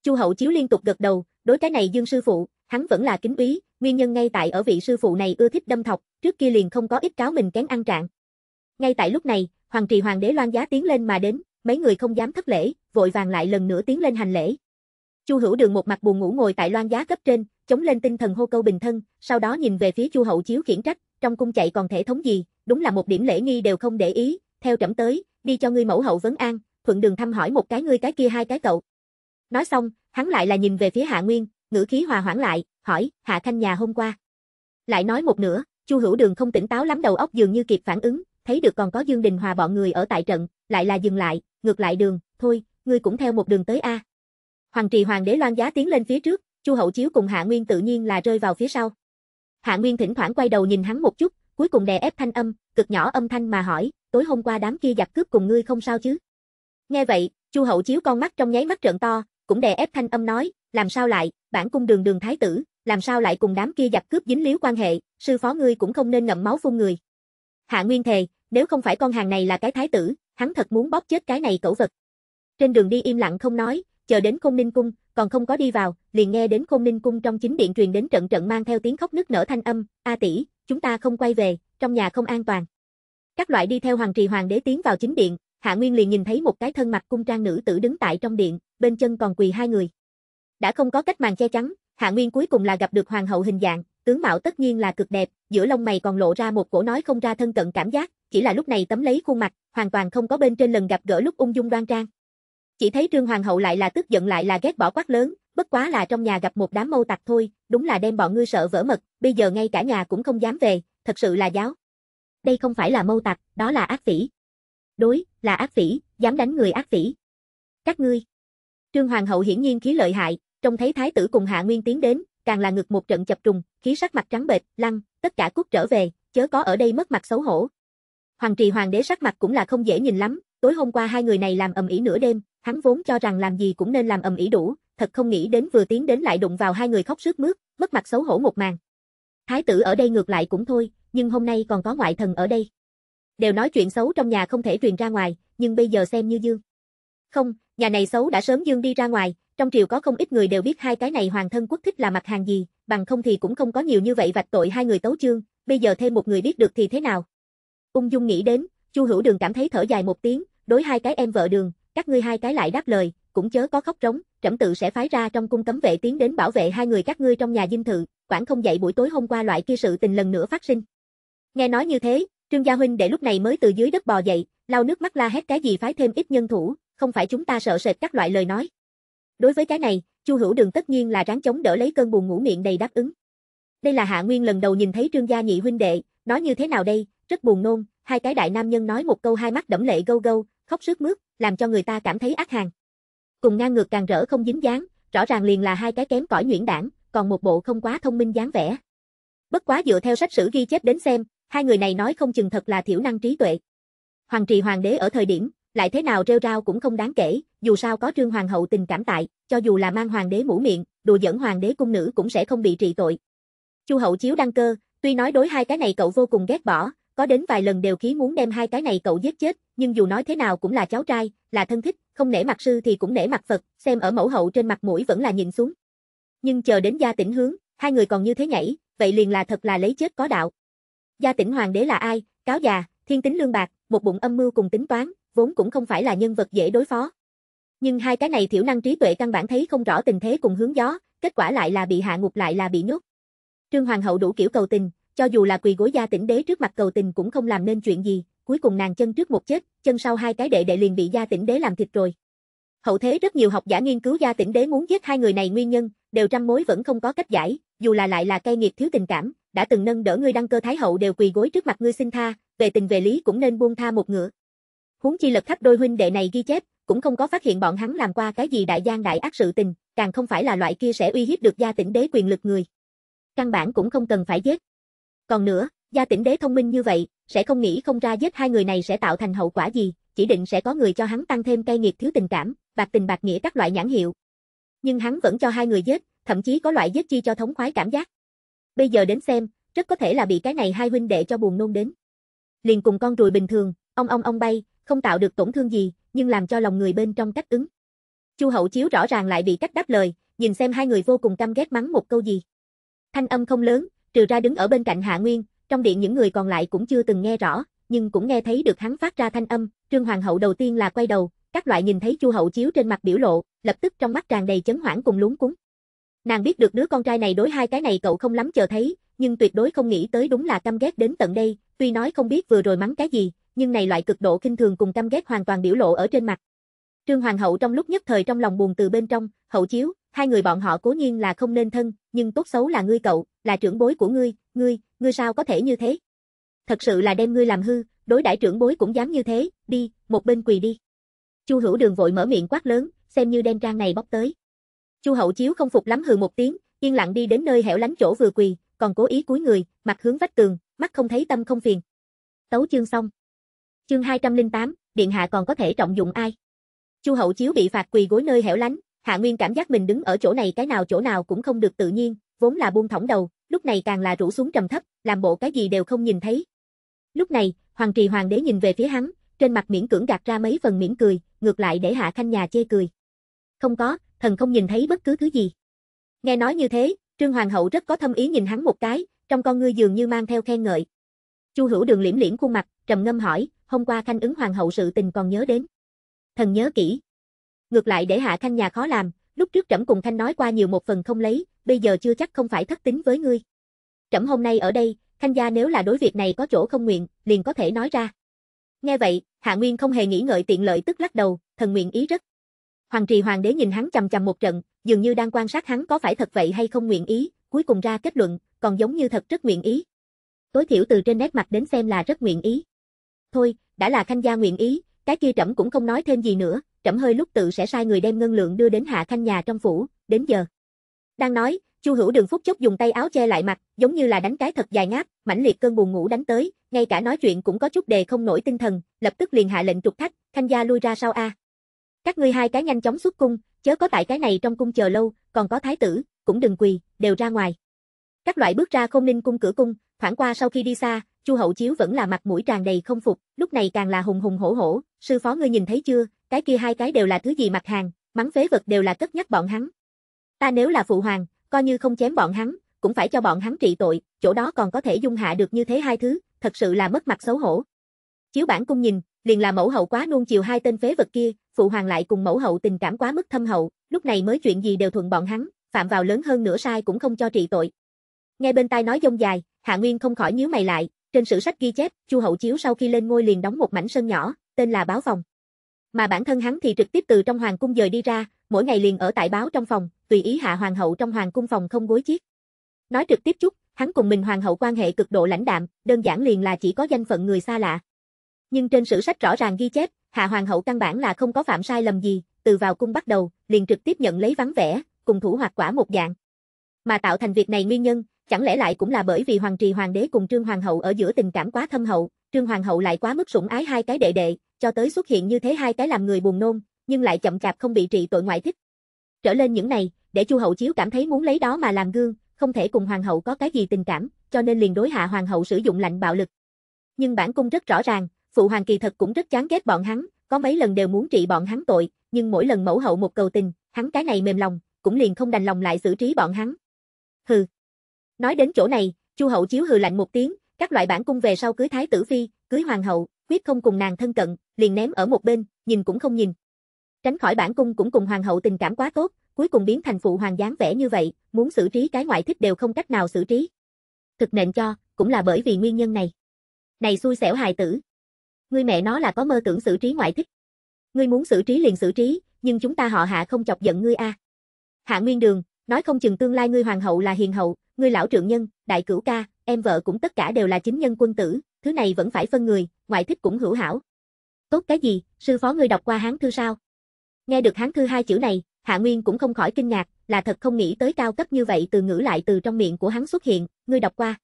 Chu Hậu Chiếu liên tục gật đầu, đối cái này Dương sư phụ, hắn vẫn là kính quý. nguyên nhân ngay tại ở vị sư phụ này ưa thích đâm thọc, trước kia liền không có ít cáo mình kén ăn trạng. Ngay tại lúc này, hoàng trì hoàng đế loan giá tiến lên mà đến, mấy người không dám thất lễ, vội vàng lại lần nữa tiến lên hành lễ. Chu Hữu Đường một mặt buồn ngủ ngồi tại loan giá cấp trên, chống lên tinh thần hô câu bình thân, sau đó nhìn về phía Chu Hậu Chiếu khiển trách, trong cung chạy còn thể thống gì, đúng là một điểm lễ nghi đều không để ý, theo trẫm tới, đi cho ngươi mẫu hậu vấn an, thuận đường thăm hỏi một cái ngươi cái kia hai cái cậu. Nói xong, hắn lại là nhìn về phía Hạ Nguyên, ngữ khí hòa hoãn lại, hỏi, Hạ Khanh nhà hôm qua. Lại nói một nửa, Chu Hữu Đường không tỉnh táo lắm đầu óc dường như kịp phản ứng, thấy được còn có Dương Đình Hòa bọn người ở tại trận, lại là dừng lại, ngược lại đường, thôi, ngươi cũng theo một đường tới a. Hoàng trì hoàng đế Loan Giá tiến lên phía trước, Chu Hậu Chiếu cùng Hạ Nguyên tự nhiên là rơi vào phía sau. Hạ Nguyên thỉnh thoảng quay đầu nhìn hắn một chút, cuối cùng đè ép thanh âm, cực nhỏ âm thanh mà hỏi, tối hôm qua đám kia giặc cướp cùng ngươi không sao chứ? Nghe vậy, Chu Hậu chiếu con mắt trong nháy mắt trợn to, cũng đè ép thanh âm nói, làm sao lại, bản cung đường đường thái tử, làm sao lại cùng đám kia giặc cướp dính líu quan hệ, sư phó ngươi cũng không nên ngậm máu phun người. Hạ Nguyên thề, nếu không phải con hàng này là cái thái tử, hắn thật muốn bóp chết cái này cẩu vật. Trên đường đi im lặng không nói, chờ đến Côn Ninh cung, còn không có đi vào, liền nghe đến khôn ninh cung trong chính điện truyền đến trận trận mang theo tiếng khóc nức nở thanh âm, a tỷ, chúng ta không quay về, trong nhà không an toàn. Các loại đi theo hoàng trì hoàng đế tiến vào chính điện, Hạ Nguyên liền nhìn thấy một cái thân mặt cung trang nữ tử đứng tại trong điện, bên chân còn quỳ hai người. Đã không có cách màn che chắn, Hạ Nguyên cuối cùng là gặp được hoàng hậu hình dạng, tướng mạo tất nhiên là cực đẹp, giữa lông mày còn lộ ra một cổ nói không ra thân cận cảm giác, chỉ là lúc này tấm lấy khuôn mặt, hoàn toàn không có bên trên lần gặp gỡ lúc ung dung đoan trang. Chỉ thấy Trương Hoàng hậu lại là tức giận lại là ghét bỏ quát lớn, bất quá là trong nhà gặp một đám mâu tặc thôi, đúng là đem bọn ngươi sợ vỡ mật, bây giờ ngay cả nhà cũng không dám về, thật sự là giáo. Đây không phải là mâu tặc, đó là ác phỉ. Đối, là ác phỉ, dám đánh người ác phỉ. Các ngươi. Trương Hoàng hậu hiển nhiên khí lợi hại, trông thấy thái tử cùng Hạ Nguyên tiến đến, càng là ngực một trận chập trùng, khí sắc mặt trắng bệch, lăng, tất cả cút trở về, chớ có ở đây mất mặt xấu hổ. Hoàng trì hoàng đế sắc mặt cũng là không dễ nhìn lắm, tối hôm qua hai người này làm ầm ĩ nửa đêm, Hắn vốn cho rằng làm gì cũng nên làm ầm ĩ đủ, thật không nghĩ đến vừa tiến đến lại đụng vào hai người khóc sướt mướt, mất mặt xấu hổ một màn. Thái tử ở đây ngược lại cũng thôi, nhưng hôm nay còn có ngoại thần ở đây. Đều nói chuyện xấu trong nhà không thể truyền ra ngoài, nhưng bây giờ xem như dương. Không, nhà này xấu đã sớm dương đi ra ngoài, trong triều có không ít người đều biết hai cái này hoàng thân quốc thích là mặt hàng gì, bằng không thì cũng không có nhiều như vậy vạch tội hai người tấu chương, bây giờ thêm một người biết được thì thế nào. Ung dung nghĩ đến, Chu Hữu Đường cảm thấy thở dài một tiếng, đối hai cái em vợ Đường, các ngươi hai cái lại đáp lời, cũng chớ có khóc rống, trẫm tự sẽ phái ra trong cung cấm vệ tiến đến bảo vệ hai người các ngươi trong nhà dinh thự, quản không dậy buổi tối hôm qua loại kia sự tình lần nữa phát sinh. Nghe nói như thế, Trương Gia huynh đệ lúc này mới từ dưới đất bò dậy, lau nước mắt la hét cái gì phái thêm ít nhân thủ, không phải chúng ta sợ sệt các loại lời nói. Đối với cái này, Chu Hữu Đường tất nhiên là ráng chống đỡ lấy cơn buồn ngủ miệng đầy đáp ứng. Đây là Hạ Nguyên lần đầu nhìn thấy Trương Gia nhị huynh đệ, nói như thế nào đây, rất buồn nôn, hai cái đại nam nhân nói một câu hai mắt đẫm lệ gâu gâu, khóc sướt mướt, làm cho người ta cảm thấy ác hàng. Cùng ngang ngược càng rỡ không dính dáng, rõ ràng liền là hai cái kém cỏi nhuyễn đảng, còn một bộ không quá thông minh dáng vẻ. Bất quá dựa theo sách sử ghi chép đến xem, hai người này nói không chừng thật là thiểu năng trí tuệ. Hoàng trì hoàng đế ở thời điểm, lại thế nào rêu rao cũng không đáng kể, dù sao có trương hoàng hậu tình cảm tại, cho dù là mang hoàng đế mũ miệng, đùa giỡn hoàng đế cung nữ cũng sẽ không bị trị tội. Chu hậu chiếu đăng cơ, tuy nói đối hai cái này cậu vô cùng ghét bỏ, có đến vài lần đều khí muốn đem hai cái này cậu giết chết, nhưng dù nói thế nào cũng là cháu trai, là thân thích, không nể mặt sư thì cũng nể mặt Phật, xem ở mẫu hậu trên mặt mũi vẫn là nhìn xuống. Nhưng chờ đến gia tỉnh hướng, hai người còn như thế nhảy, vậy liền là thật là lấy chết có đạo. Gia tỉnh hoàng đế là ai, cáo già, thiên tính lương bạc, một bụng âm mưu cùng tính toán, vốn cũng không phải là nhân vật dễ đối phó. Nhưng hai cái này thiểu năng trí tuệ căn bản thấy không rõ tình thế cùng hướng gió, kết quả lại là bị hạ ngục lại là bị nhốt. Trương Hoàng hậu đủ kiểu cầu tình, cho dù là quỳ gối gia tỉnh đế trước mặt cầu tình cũng không làm nên chuyện gì, cuối cùng nàng chân trước một chết, chân sau hai cái đệ đệ liền bị gia tỉnh đế làm thịt rồi. Hậu thế rất nhiều học giả nghiên cứu gia tỉnh đế muốn giết hai người này nguyên nhân, đều trăm mối vẫn không có cách giải, dù là lại là cây nghiệp thiếu tình cảm, đã từng nâng đỡ ngươi đăng cơ thái hậu đều quỳ gối trước mặt ngươi xin tha, về tình về lý cũng nên buông tha một ngựa. Huống chi lật khắp đôi huynh đệ này ghi chép, cũng không có phát hiện bọn hắn làm qua cái gì đại gian đại ác sự tình, càng không phải là loại kia sẽ uy hiếp được gia tỉnh đế quyền lực người. Căn bản cũng không cần phải giết. Còn nữa, gia tỉnh đế thông minh như vậy, sẽ không nghĩ không ra giết hai người này sẽ tạo thành hậu quả gì, chỉ định sẽ có người cho hắn tăng thêm cay nghiệt thiếu tình cảm, bạc tình bạc nghĩa các loại nhãn hiệu. Nhưng hắn vẫn cho hai người giết, thậm chí có loại giết chi cho thống khoái cảm giác. Bây giờ đến xem, rất có thể là bị cái này hai huynh đệ cho buồn nôn đến. Liền cùng con ruồi bình thường, ong ong ong bay, không tạo được tổn thương gì, nhưng làm cho lòng người bên trong cách ứng. Chu Hậu Chiếu rõ ràng lại bị cách đáp lời, nhìn xem hai người vô cùng căm ghét mắng một câu gì. Thanh âm không lớn, Trừ ra đứng ở bên cạnh Hạ Nguyên, trong điện những người còn lại cũng chưa từng nghe rõ, nhưng cũng nghe thấy được hắn phát ra thanh âm, Trương Hoàng hậu đầu tiên là quay đầu, các loại nhìn thấy Chu hậu chiếu trên mặt biểu lộ, lập tức trong mắt tràn đầy chấn hoảng cùng lúng cuống. Nàng biết được đứa con trai này đối hai cái này cậu không lắm chờ thấy, nhưng tuyệt đối không nghĩ tới đúng là căm ghét đến tận đây, tuy nói không biết vừa rồi mắng cái gì, nhưng này loại cực độ kinh thường cùng căm ghét hoàn toàn biểu lộ ở trên mặt. Trương Hoàng hậu trong lúc nhất thời trong lòng buồn từ bên trong, hậu chiếu, hai người bọn họ cố nhiên là không nên thân, nhưng tốt xấu là ngươi cậu, là trưởng bối của ngươi, ngươi, ngươi sao có thể như thế? Thật sự là đem ngươi làm hư, đối đãi trưởng bối cũng dám như thế, đi, một bên quỳ đi. Chu Hữu Đường vội mở miệng quát lớn, xem như đem trang này bóc tới. Chu Hậu Chiếu không phục lắm hừ một tiếng, yên lặng đi đến nơi hẻo lánh chỗ vừa quỳ, còn cố ý cúi người, mặt hướng vách tường, mắt không thấy tâm không phiền. Tấu chương xong. Chương 208, điện hạ còn có thể trọng dụng ai? Chu Hậu Chiếu bị phạt quỳ gối nơi hẻo lánh, Hạ Nguyên cảm giác mình đứng ở chỗ này cái nào chỗ nào cũng không được tự nhiên, vốn là buông thõng đầu, lúc này càng là rũ xuống trầm thấp, làm bộ cái gì đều không nhìn thấy. Lúc này, Hoàng Trì Hoàng đế nhìn về phía hắn, trên mặt miễn cưỡng gạt ra mấy phần mỉm cười, ngược lại để Hạ Khanh nhà chê cười. Không có, thần không nhìn thấy bất cứ thứ gì. Nghe nói như thế, Trương Hoàng hậu rất có thâm ý nhìn hắn một cái, trong con ngươi dường như mang theo khen ngợi. Chu Hữu Đường liễm liễm khuôn mặt, trầm ngâm hỏi, hôm qua Khanh ứng Hoàng hậu sự tình còn nhớ đến. Thần nhớ kỹ, ngược lại để Hạ thanh nhà khó làm, lúc trước trẫm cùng thanh nói qua nhiều một phần không lấy, bây giờ chưa chắc không phải thất tính với ngươi. Trẫm hôm nay ở đây, thanh gia nếu là đối việc này có chỗ không nguyện, liền có thể nói ra. Nghe vậy, Hạ Nguyên không hề nghĩ ngợi tiện lợi tức lắc đầu, thần nguyện ý rất. Hoàng trì hoàng đế nhìn hắn chằm chằm một trận, dường như đang quan sát hắn có phải thật vậy hay không nguyện ý, cuối cùng ra kết luận, còn giống như thật rất nguyện ý. Tối thiểu từ trên nét mặt đến xem là rất nguyện ý. Thôi, đã là Khanh gia nguyện ý, cái kia trẫm cũng không nói thêm gì nữa, trẫm hơi lúc tự sẽ sai người đem ngân lượng đưa đến Hạ Khanh nhà trong phủ, đến giờ. Đang nói, Chu Hữu Đường phút chốc dùng tay áo che lại mặt, giống như là đánh cái thật dài ngáp, mãnh liệt cơn buồn ngủ đánh tới, ngay cả nói chuyện cũng có chút đề không nổi tinh thần, lập tức liền hạ lệnh trục thách, Khanh gia lui ra sau a. Các ngươi hai cái nhanh chóng xuất cung, chớ có tại cái này trong cung chờ lâu, còn có thái tử, cũng đừng quỳ, đều ra ngoài. Các loại bước ra không ninh cung cửa cung, thoảng qua sau khi đi xa, Chu Hậu Chiếu vẫn là mặt mũi tràn đầy không phục, lúc này càng là hùng hùng hổ hổ, sư phó ngươi nhìn thấy chưa, cái kia hai cái đều là thứ gì mặt hàng, mắng phế vật đều là cất nhắc bọn hắn. Ta nếu là phụ hoàng, coi như không chém bọn hắn, cũng phải cho bọn hắn trị tội, chỗ đó còn có thể dung hạ được như thế hai thứ, thật sự là mất mặt xấu hổ. Chiếu bản cung nhìn, liền là mẫu hậu quá nuông chiều hai tên phế vật kia, phụ hoàng lại cùng mẫu hậu tình cảm quá mức thâm hậu, lúc này mới chuyện gì đều thuận bọn hắn, phạm vào lớn hơn nửa sai cũng không cho trị tội. Nghe bên tai nói dông dài, Hạ Nguyên không khỏi nhíu mày lại, trên sử sách ghi chép, Chu Hậu Chiếu sau khi lên ngôi liền đóng một mảnh sân nhỏ, tên là Báo Phòng mà bản thân hắn thì trực tiếp từ trong hoàng cung dời đi ra, mỗi ngày liền ở tại báo trong phòng, tùy ý hạ hoàng hậu trong hoàng cung phòng không gối chiếc. Nói trực tiếp chút, hắn cùng mình hoàng hậu quan hệ cực độ lãnh đạm, đơn giản liền là chỉ có danh phận người xa lạ. Nhưng trên sử sách rõ ràng ghi chép, hạ hoàng hậu căn bản là không có phạm sai lầm gì, từ vào cung bắt đầu, liền trực tiếp nhận lấy vắng vẻ, cùng thủ hoạt quả một dạng. Mà tạo thành việc này nguyên nhân, chẳng lẽ lại cũng là bởi vì hoàng trì hoàng đế cùng Trương hoàng hậu ở giữa tình cảm quá thâm hậu, Trương hoàng hậu lại quá mức sủng ái hai cái đệ đệ, cho tới xuất hiện như thế hai cái làm người buồn nôn, nhưng lại chậm chạp không bị trị tội ngoại thích. Trở lên những này, để Chu Hậu Chiếu cảm thấy muốn lấy đó mà làm gương, không thể cùng hoàng hậu có cái gì tình cảm, cho nên liền đối hạ hoàng hậu sử dụng lạnh bạo lực. Nhưng bản cung rất rõ ràng, phụ hoàng kỳ thật cũng rất chán ghét bọn hắn, có mấy lần đều muốn trị bọn hắn tội, nhưng mỗi lần mẫu hậu một cầu tình, hắn cái này mềm lòng, cũng liền không đành lòng lại xử trí bọn hắn. Hừ. Nói đến chỗ này, Chu Hậu Chiếu hừ lạnh một tiếng, các loại bản cung về sau cưới thái tử phi, cưới hoàng hậu, quyết không cùng nàng thân cận, liền ném ở một bên, nhìn cũng không nhìn. Tránh khỏi bản cung cũng cùng hoàng hậu tình cảm quá tốt, cuối cùng biến thành phụ hoàng dáng vẻ như vậy, muốn xử trí cái ngoại thích đều không cách nào xử trí. Thực nện cho, cũng là bởi vì nguyên nhân này. Này xui xẻo hài tử. Ngươi mẹ nó là có mơ tưởng xử trí ngoại thích. Ngươi muốn xử trí liền xử trí, nhưng chúng ta họ hạ không chọc giận ngươi a. À. Hạ Nguyên Đường, nói không chừng tương lai ngươi hoàng hậu là hiền hậu, ngươi lão trượng nhân, đại cửu ca, em vợ cũng tất cả đều là chính nhân quân tử, thứ này vẫn phải phân người, ngoại thích cũng hữu hảo. Tốt cái gì, sư phó ngươi đọc qua hán thư sao? Nghe được hán thư hai chữ này, Hạ Nguyên cũng không khỏi kinh ngạc, là thật không nghĩ tới cao cấp như vậy từ ngữ lại từ trong miệng của hắn xuất hiện, ngươi đọc qua.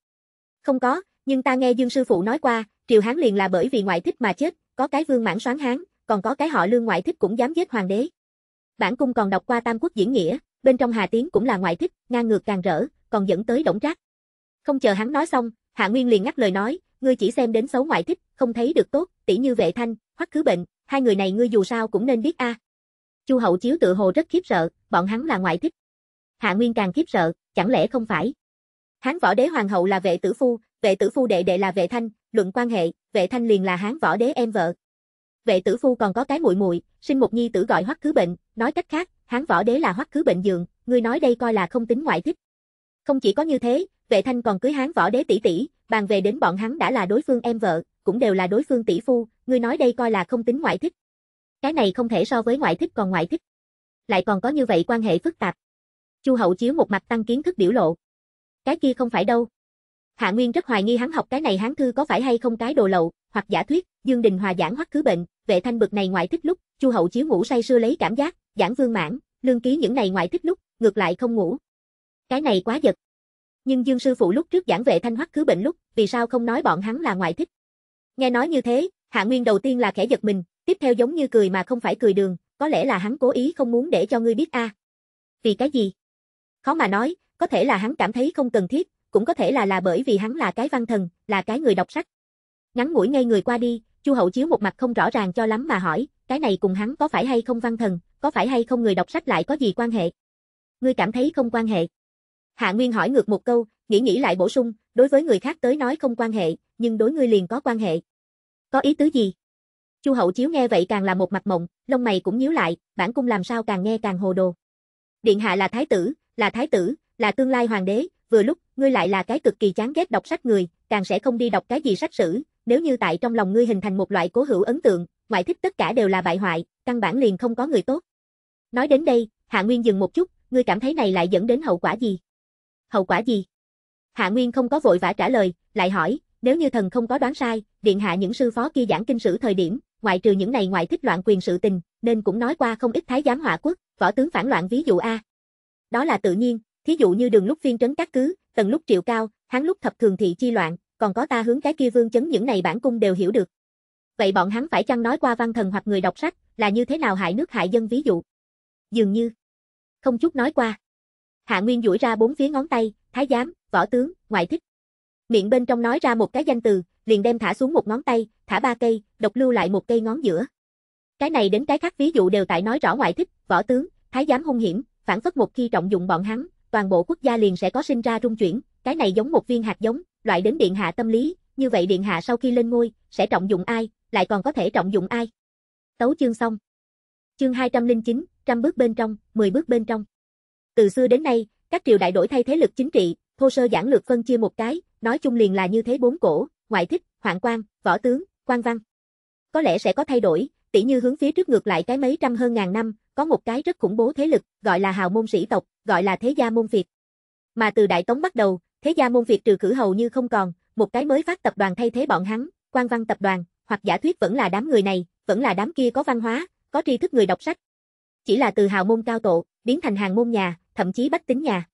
Không có, nhưng ta nghe Dương sư phụ nói qua, triều hán liền là bởi vì ngoại thích mà chết, có cái vương mãn soán hán, còn có cái họ lương ngoại thích cũng dám giết hoàng đế. Bản cung còn đọc qua Tam Quốc diễn nghĩa, bên trong Hà Tiến cũng là ngoại thích, ngang ngược càng rỡ, còn dẫn tới động trác. Không chờ hắn nói xong, Hạ Nguyên liền ngắt lời nói, ngươi chỉ xem đến xấu ngoại thích, không thấy được tốt, tỷ như vệ thanh, hoắc khứ bệnh, hai người này ngươi dù sao cũng nên biết a. À. Chu Hậu Chiếu tự hồ rất khiếp sợ, bọn hắn là ngoại thích. Hạ Nguyên càng khiếp sợ, chẳng lẽ không phải? Hán võ đế hoàng hậu là vệ tử phu, vệ tử phu đệ đệ là vệ thanh, luận quan hệ, vệ thanh liền là hán võ đế em vợ. Vệ tử phu còn có cái muội muội, sinh một nhi tử gọi hoắc khứ bệnh, nói cách khác, hán võ đế là hoắc khứ bệnh dường, ngươi nói đây coi là không tính ngoại thích. Không chỉ có như thế, vệ thanh còn cưới hán võ đế tỷ tỷ, Bàn về đến bọn hắn đã là đối phương em vợ, cũng đều là đối phương tỷ phu, ngươi nói đây coi là không tính ngoại thích. Cái này không thể so với ngoại thích còn ngoại thích. Lại còn có như vậy quan hệ phức tạp. Chu Hậu chiếu một mặt tăng kiến thức biểu lộ. Cái kia không phải đâu. Hạ Nguyên rất hoài nghi hắn học cái này hắn thư có phải hay không cái đồ lậu, hoặc giả thuyết, Dương Đình Hòa giảng hoắc khứ bệnh, vệ thanh bực này ngoại thích lúc, Chu Hậu chiếu ngủ say sưa lấy cảm giác, giảng vương mãn, lương ký những này ngoại thích lúc, ngược lại không ngủ. Cái này quá giật. Nhưng Dương sư phụ lúc trước giảng vệ thanh hoắc cứ bệnh lúc, vì sao không nói bọn hắn là ngoại thích? Nghe nói như thế, Hạ Nguyên đầu tiên là khẽ giật mình, tiếp theo giống như cười mà không phải cười đường, có lẽ là hắn cố ý không muốn để cho ngươi biết a. À. Vì cái gì? Khó mà nói, có thể là hắn cảm thấy không cần thiết, cũng có thể là là bởi vì hắn là cái văn thần, là cái người đọc sách. Ngắn mũi ngay người qua đi, Chu Hậu chiếu một mặt không rõ ràng cho lắm mà hỏi, cái này cùng hắn có phải hay không văn thần, có phải hay không người đọc sách lại có gì quan hệ? Ngươi cảm thấy không quan hệ? Hạ Nguyên hỏi ngược một câu, nghĩ nghĩ lại bổ sung, đối với người khác tới nói không quan hệ, nhưng đối ngươi liền có quan hệ. Có ý tứ gì? Chu Hậu Chiếu nghe vậy càng là một mặt mộng, lông mày cũng nhíu lại, bản cung làm sao càng nghe càng hồ đồ. Điện hạ là thái tử, là thái tử, là tương lai hoàng đế, vừa lúc, ngươi lại là cái cực kỳ chán ghét đọc sách người, càng sẽ không đi đọc cái gì sách sử, nếu như tại trong lòng ngươi hình thành một loại cố hữu ấn tượng, ngoại thích tất cả đều là bại hoại, căn bản liền không có người tốt. Nói đến đây, Hạ Nguyên dừng một chút, ngươi cảm thấy này lại dẫn đến hậu quả gì? hậu quả gì? Hạ Nguyên không có vội vã trả lời, lại hỏi, nếu như thần không có đoán sai, điện hạ những sư phó kia giảng kinh sử thời điểm, ngoại trừ những này ngoại thích loạn quyền sự tình, nên cũng nói qua không ít thái giám họa quốc, võ tướng phản loạn ví dụ a. Đó là tự nhiên, thí dụ như đường lúc phiên trấn các cứ, tần lúc triệu cao, hắn lúc thập thường thị chi loạn, còn có ta hướng cái kia vương chấn những này bản cung đều hiểu được. Vậy bọn hắn phải chăng nói qua văn thần hoặc người đọc sách, là như thế nào hại nước hại dân ví dụ? Dường như không chút nói qua. Hạ Nguyên duỗi ra bốn phía ngón tay, thái giám, võ tướng, ngoại thích. Miệng bên trong nói ra một cái danh từ, liền đem thả xuống một ngón tay, thả ba cây, độc lưu lại một cây ngón giữa. Cái này đến cái khác ví dụ đều tại nói rõ ngoại thích, võ tướng, thái giám hung hiểm, phản phất một khi trọng dụng bọn hắn, toàn bộ quốc gia liền sẽ có sinh ra rung chuyển, cái này giống một viên hạt giống, loại đến điện hạ tâm lý, như vậy điện hạ sau khi lên ngôi, sẽ trọng dụng ai, lại còn có thể trọng dụng ai. Tấu chương xong. Chương 209, trăm bước bên trong, 10 bước bên trong. Từ xưa đến nay, các triều đại đổi thay thế lực chính trị, thô sơ giản lược phân chia một cái, nói chung liền là như thế bốn cổ, ngoại thích, hoạn quan, võ tướng, quan văn. Có lẽ sẽ có thay đổi, tỉ như hướng phía trước ngược lại cái mấy trăm hơn ngàn năm, có một cái rất khủng bố thế lực, gọi là hào môn sĩ tộc, gọi là thế gia môn Việt. Mà từ Đại Tống bắt đầu, thế gia môn Việt trừ khử hầu như không còn, một cái mới phát tập đoàn thay thế bọn hắn, quan văn tập đoàn, hoặc giả thuyết vẫn là đám người này, vẫn là đám kia có văn hóa, có tri thức người đọc sách. Chỉ là từ hào môn cao tổ, biến thành hàng môn nhà, thậm chí bách tính nhà.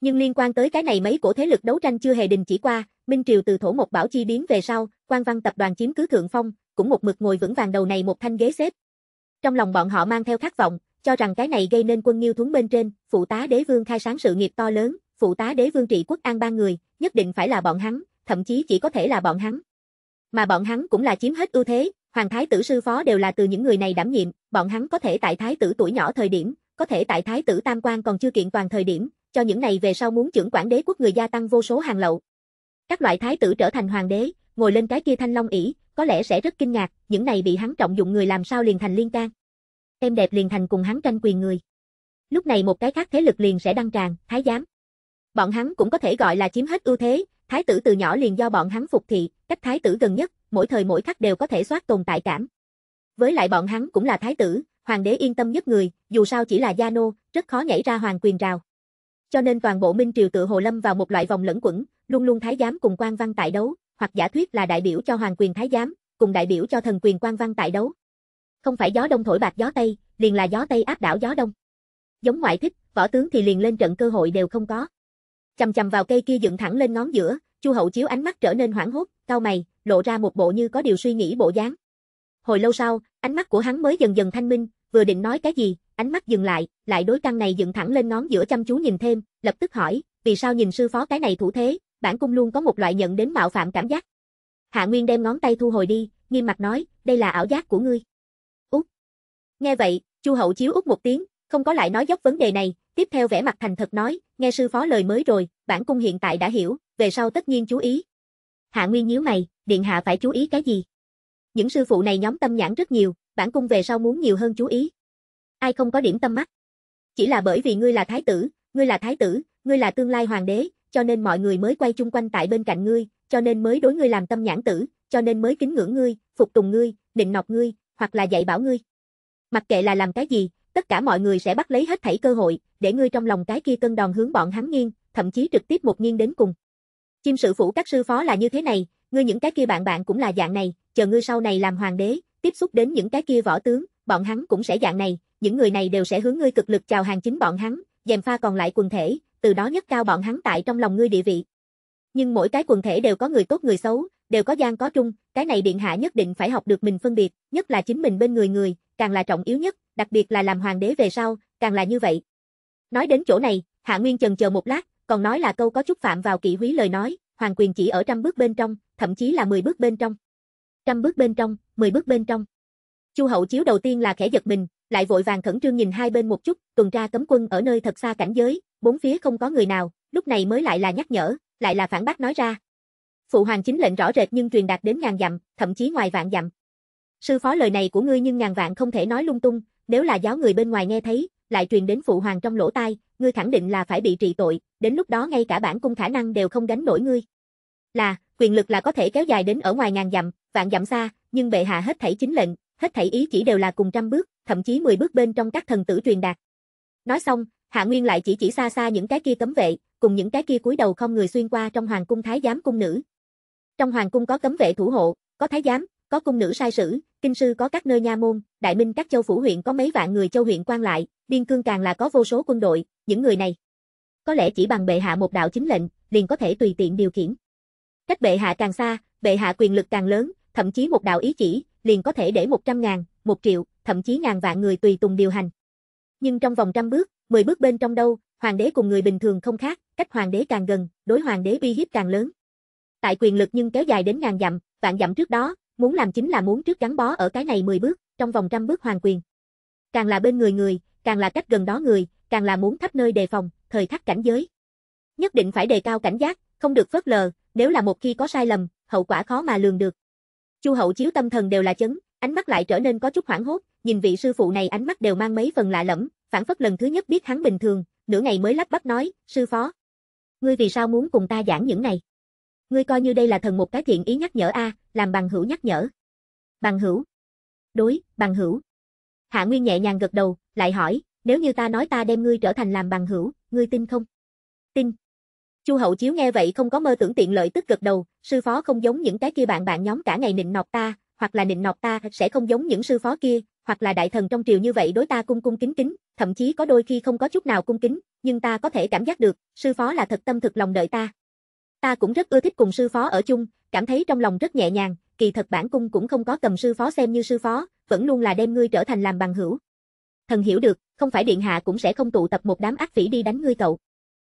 Nhưng liên quan tới cái này mấy cổ thế lực đấu tranh chưa hề đình chỉ qua, Minh Triều từ thổ một bảo chi biến về sau, quan văn tập đoàn chiếm cứ thượng phong, cũng một mực ngồi vững vàng đầu này một thanh ghế xếp. Trong lòng bọn họ mang theo khát vọng, cho rằng cái này gây nên quân Nghiêu thúng bên trên, phụ tá đế vương khai sáng sự nghiệp to lớn, phụ tá đế vương trị quốc an ba người, nhất định phải là bọn hắn, thậm chí chỉ có thể là bọn hắn. Mà bọn hắn cũng là chiếm hết ưu thế, hoàng thái tử sư phó đều là từ những người này đảm nhiệm, bọn hắn có thể tại thái tử tuổi nhỏ thời điểm, có thể tại thái tử Tam Quan còn chưa kiện toàn thời điểm, cho những này về sau muốn trưởng quản đế quốc người gia tăng vô số hàng lậu. Các loại thái tử trở thành hoàng đế, ngồi lên cái kia thanh long ỷ, có lẽ sẽ rất kinh ngạc, những này bị hắn trọng dụng người làm sao liền thành liên can. Em đẹp liền thành cùng hắn tranh quyền người. Lúc này một cái khác thế lực liền sẽ đăng tràn, thái giám. Bọn hắn cũng có thể gọi là chiếm hết ưu thế, thái tử từ nhỏ liền do bọn hắn phục thị, cách thái tử gần nhất, mỗi thời mỗi khắc đều có thể soát tồn tại cảm. Với lại bọn hắn cũng là thái tử, hoàng đế yên tâm nhất người, dù sao chỉ là gia nô, rất khó nhảy ra hoàng quyền rào. Cho nên toàn bộ Minh triều tự hồ lâm vào một loại vòng lẫn quẩn, luôn luôn thái giám cùng quan văn tại đấu, hoặc giả thuyết là đại biểu cho hoàng quyền thái giám, cùng đại biểu cho thần quyền quan văn tại đấu. Không phải gió đông thổi bạc gió tây, liền là gió tây áp đảo gió đông. Giống ngoại thích, võ tướng thì liền lên trận cơ hội đều không có. Chầm chầm vào cây kia dựng thẳng lên ngón giữa, Chu Hậu chiếu ánh mắt trở nên hoảng hốt, cau mày, lộ ra một bộ như có điều suy nghĩ bộ dáng. Hồi lâu sau, ánh mắt của hắn mới dần dần thanh minh, vừa định nói cái gì, ánh mắt dừng lại, lại đối căng này dựng thẳng lên ngón giữa chăm chú nhìn thêm, lập tức hỏi, vì sao nhìn sư phó cái này thủ thế, bản cung luôn có một loại nhận đến mạo phạm cảm giác. Hạ Nguyên đem ngón tay thu hồi đi, nghiêm mặt nói, đây là ảo giác của ngươi. Út. Nghe vậy, Chu Hậu chiếu út một tiếng, không có lại nói dốc vấn đề này, tiếp theo vẻ mặt thành thật nói, nghe sư phó lời mới rồi, bản cung hiện tại đã hiểu, về sau tất nhiên chú ý. Hạ Nguyên nhíu mày, điện hạ phải chú ý cái gì? Những sư phụ này nhóm tâm nhãn rất nhiều, bản cung về sau muốn nhiều hơn chú ý. Ai không có điểm tâm mắt? Chỉ là bởi vì ngươi là thái tử, ngươi là thái tử, ngươi là tương lai hoàng đế, cho nên mọi người mới quay chung quanh tại bên cạnh ngươi, cho nên mới đối ngươi làm tâm nhãn tử, cho nên mới kính ngưỡng ngươi, phục tùng ngươi, định nọc ngươi, hoặc là dạy bảo ngươi. Mặc kệ là làm cái gì, tất cả mọi người sẽ bắt lấy hết thảy cơ hội, để ngươi trong lòng cái kia cân đòn hướng bọn hắn nghiêng, thậm chí trực tiếp một nghiêng đến cùng. Chim sự phủ các sư phó là như thế này, ngươi những cái kia bạn bạn cũng là dạng này, chờ ngươi sau này làm hoàng đế, tiếp xúc đến những cái kia võ tướng, bọn hắn cũng sẽ dạng này, những người này đều sẽ hướng ngươi cực lực chào hàng chính bọn hắn, dèm pha còn lại quần thể, từ đó nhất cao bọn hắn tại trong lòng ngươi địa vị. Nhưng mỗi cái quần thể đều có người tốt người xấu, đều có gian có trung, cái này điện hạ nhất định phải học được mình phân biệt, nhất là chính mình bên người người, càng là trọng yếu nhất, đặc biệt là làm hoàng đế về sau, càng là như vậy. Nói đến chỗ này, Hạ Nguyên chần chờ một lát, còn nói là câu có chút phạm vào kỵ húy lời nói, hoàng quyền chỉ ở trăm bước bên trong, thậm chí là mười bước bên trong. Trăm bước bên trong, mười bước bên trong. Chu Hậu Chiếu đầu tiên là khẽ giật mình, lại vội vàng khẩn trương nhìn hai bên một chút, tuần tra cấm quân ở nơi thật xa cảnh giới, bốn phía không có người nào, lúc này mới lại là nhắc nhở, lại là phản bác nói ra. Phụ hoàng chính lệnh rõ rệt nhưng truyền đạt đến ngàn dặm, thậm chí ngoài vạn dặm. Sư phó lời này của ngươi nhưng ngàn vạn không thể nói lung tung, nếu là giáo người bên ngoài nghe thấy, lại truyền đến phụ hoàng trong lỗ tai, ngươi khẳng định là phải bị trị tội, đến lúc đó ngay cả bản cung khả năng đều không gánh nổi ngươi là, quyền lực là có thể kéo dài đến ở ngoài ngàn dặm, vạn dặm xa, nhưng bệ hạ hết thảy chính lệnh, hết thảy ý chỉ đều là cùng trăm bước, thậm chí mười bước bên trong các thần tử truyền đạt. Nói xong, Hạ Nguyên lại chỉ chỉ xa xa những cái kia cấm vệ, cùng những cái kia cúi đầu không người xuyên qua trong hoàng cung thái giám cung nữ. Trong hoàng cung có cấm vệ thủ hộ, có thái giám, có cung nữ sai sử, kinh sư có các nơi nha môn, đại minh các châu phủ huyện có mấy vạn người châu huyện quan lại, biên cương càng là có vô số quân đội, những người này. Có lẽ chỉ bằng bệ hạ một đạo chính lệnh, liền có thể tùy tiện điều khiển. Cách bệ hạ càng xa, bệ hạ quyền lực càng lớn, thậm chí một đạo ý chỉ, liền có thể để 100 ngàn, 1 triệu, thậm chí ngàn vạn người tùy tùng điều hành. Nhưng trong vòng trăm bước, 10 bước bên trong đâu, hoàng đế cùng người bình thường không khác, cách hoàng đế càng gần, đối hoàng đế uy hiếp càng lớn. Tại quyền lực nhưng kéo dài đến ngàn dặm, vạn dặm trước đó, muốn làm chính là muốn trước gắn bó ở cái này 10 bước, trong vòng trăm bước hoàng quyền. Càng là bên người người, càng là cách gần đó người, càng là muốn thấp nơi đề phòng, thời khắc cảnh giới. Nhất định phải đề cao cảnh giác, không được phớt lờ, nếu là một khi có sai lầm, hậu quả khó mà lường được. Chu Hậu chiếu tâm thần đều là chấn, ánh mắt lại trở nên có chút hoảng hốt, nhìn vị sư phụ này ánh mắt đều mang mấy phần lạ lẫm, phản phất lần thứ nhất biết hắn bình thường, nửa ngày mới lắp bắp nói, "Sư phó, ngươi vì sao muốn cùng ta giảng những này? Ngươi coi như đây là thần một cái thiện ý nhắc nhở a, làm bằng hữu nhắc nhở." "Bằng hữu?" "Đối, bằng hữu." Hạ Nguyên nhẹ nhàng gật đầu, lại hỏi, "Nếu như ta nói ta đem ngươi trở thành làm bằng hữu, ngươi tin không?" "Tin." Chu Hậu Chiếu nghe vậy không có mơ tưởng tiện lợi tức gật đầu, sư phó không giống những cái kia bạn bạn nhóm cả ngày nịnh nọt ta, hoặc là nịnh nọt ta sẽ không giống những sư phó kia, hoặc là đại thần trong triều như vậy đối ta cung cung kính kính, thậm chí có đôi khi không có chút nào cung kính, nhưng ta có thể cảm giác được, sư phó là thật tâm thực lòng đợi ta. Ta cũng rất ưa thích cùng sư phó ở chung, cảm thấy trong lòng rất nhẹ nhàng, kỳ thật bản cung cũng không có cầm sư phó xem như sư phó, vẫn luôn là đem ngươi trở thành làm bằng hữu. Thần hiểu được, không phải điện hạ cũng sẽ không tụ tập một đám ác phỉ đi đánh ngươi cậu.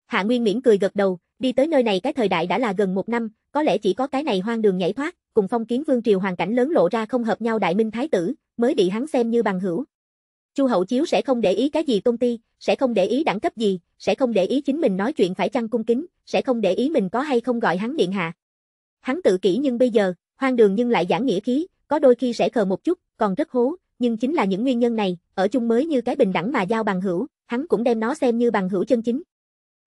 Hạ Nguyên Miễn cười gật đầu, đi tới nơi này cái thời đại đã là gần một năm, có lẽ chỉ có cái này hoang đường nhảy thoát, cùng phong kiến vương triều hoàn cảnh lớn lộ ra không hợp nhau đại minh thái tử, mới bị hắn xem như bằng hữu. Chu Hậu Chiếu sẽ không để ý cái gì công ty, sẽ không để ý đẳng cấp gì, sẽ không để ý chính mình nói chuyện phải chăng cung kính, sẽ không để ý mình có hay không gọi hắn điện hạ. Hắn tự kỷ nhưng bây giờ, hoang đường nhưng lại giảng nghĩa khí, có đôi khi sẽ khờ một chút, còn rất hố, nhưng chính là những nguyên nhân này, ở chung mới như cái bình đẳng mà giao bằng hữu, hắn cũng đem nó xem như bằng hữu chân chính.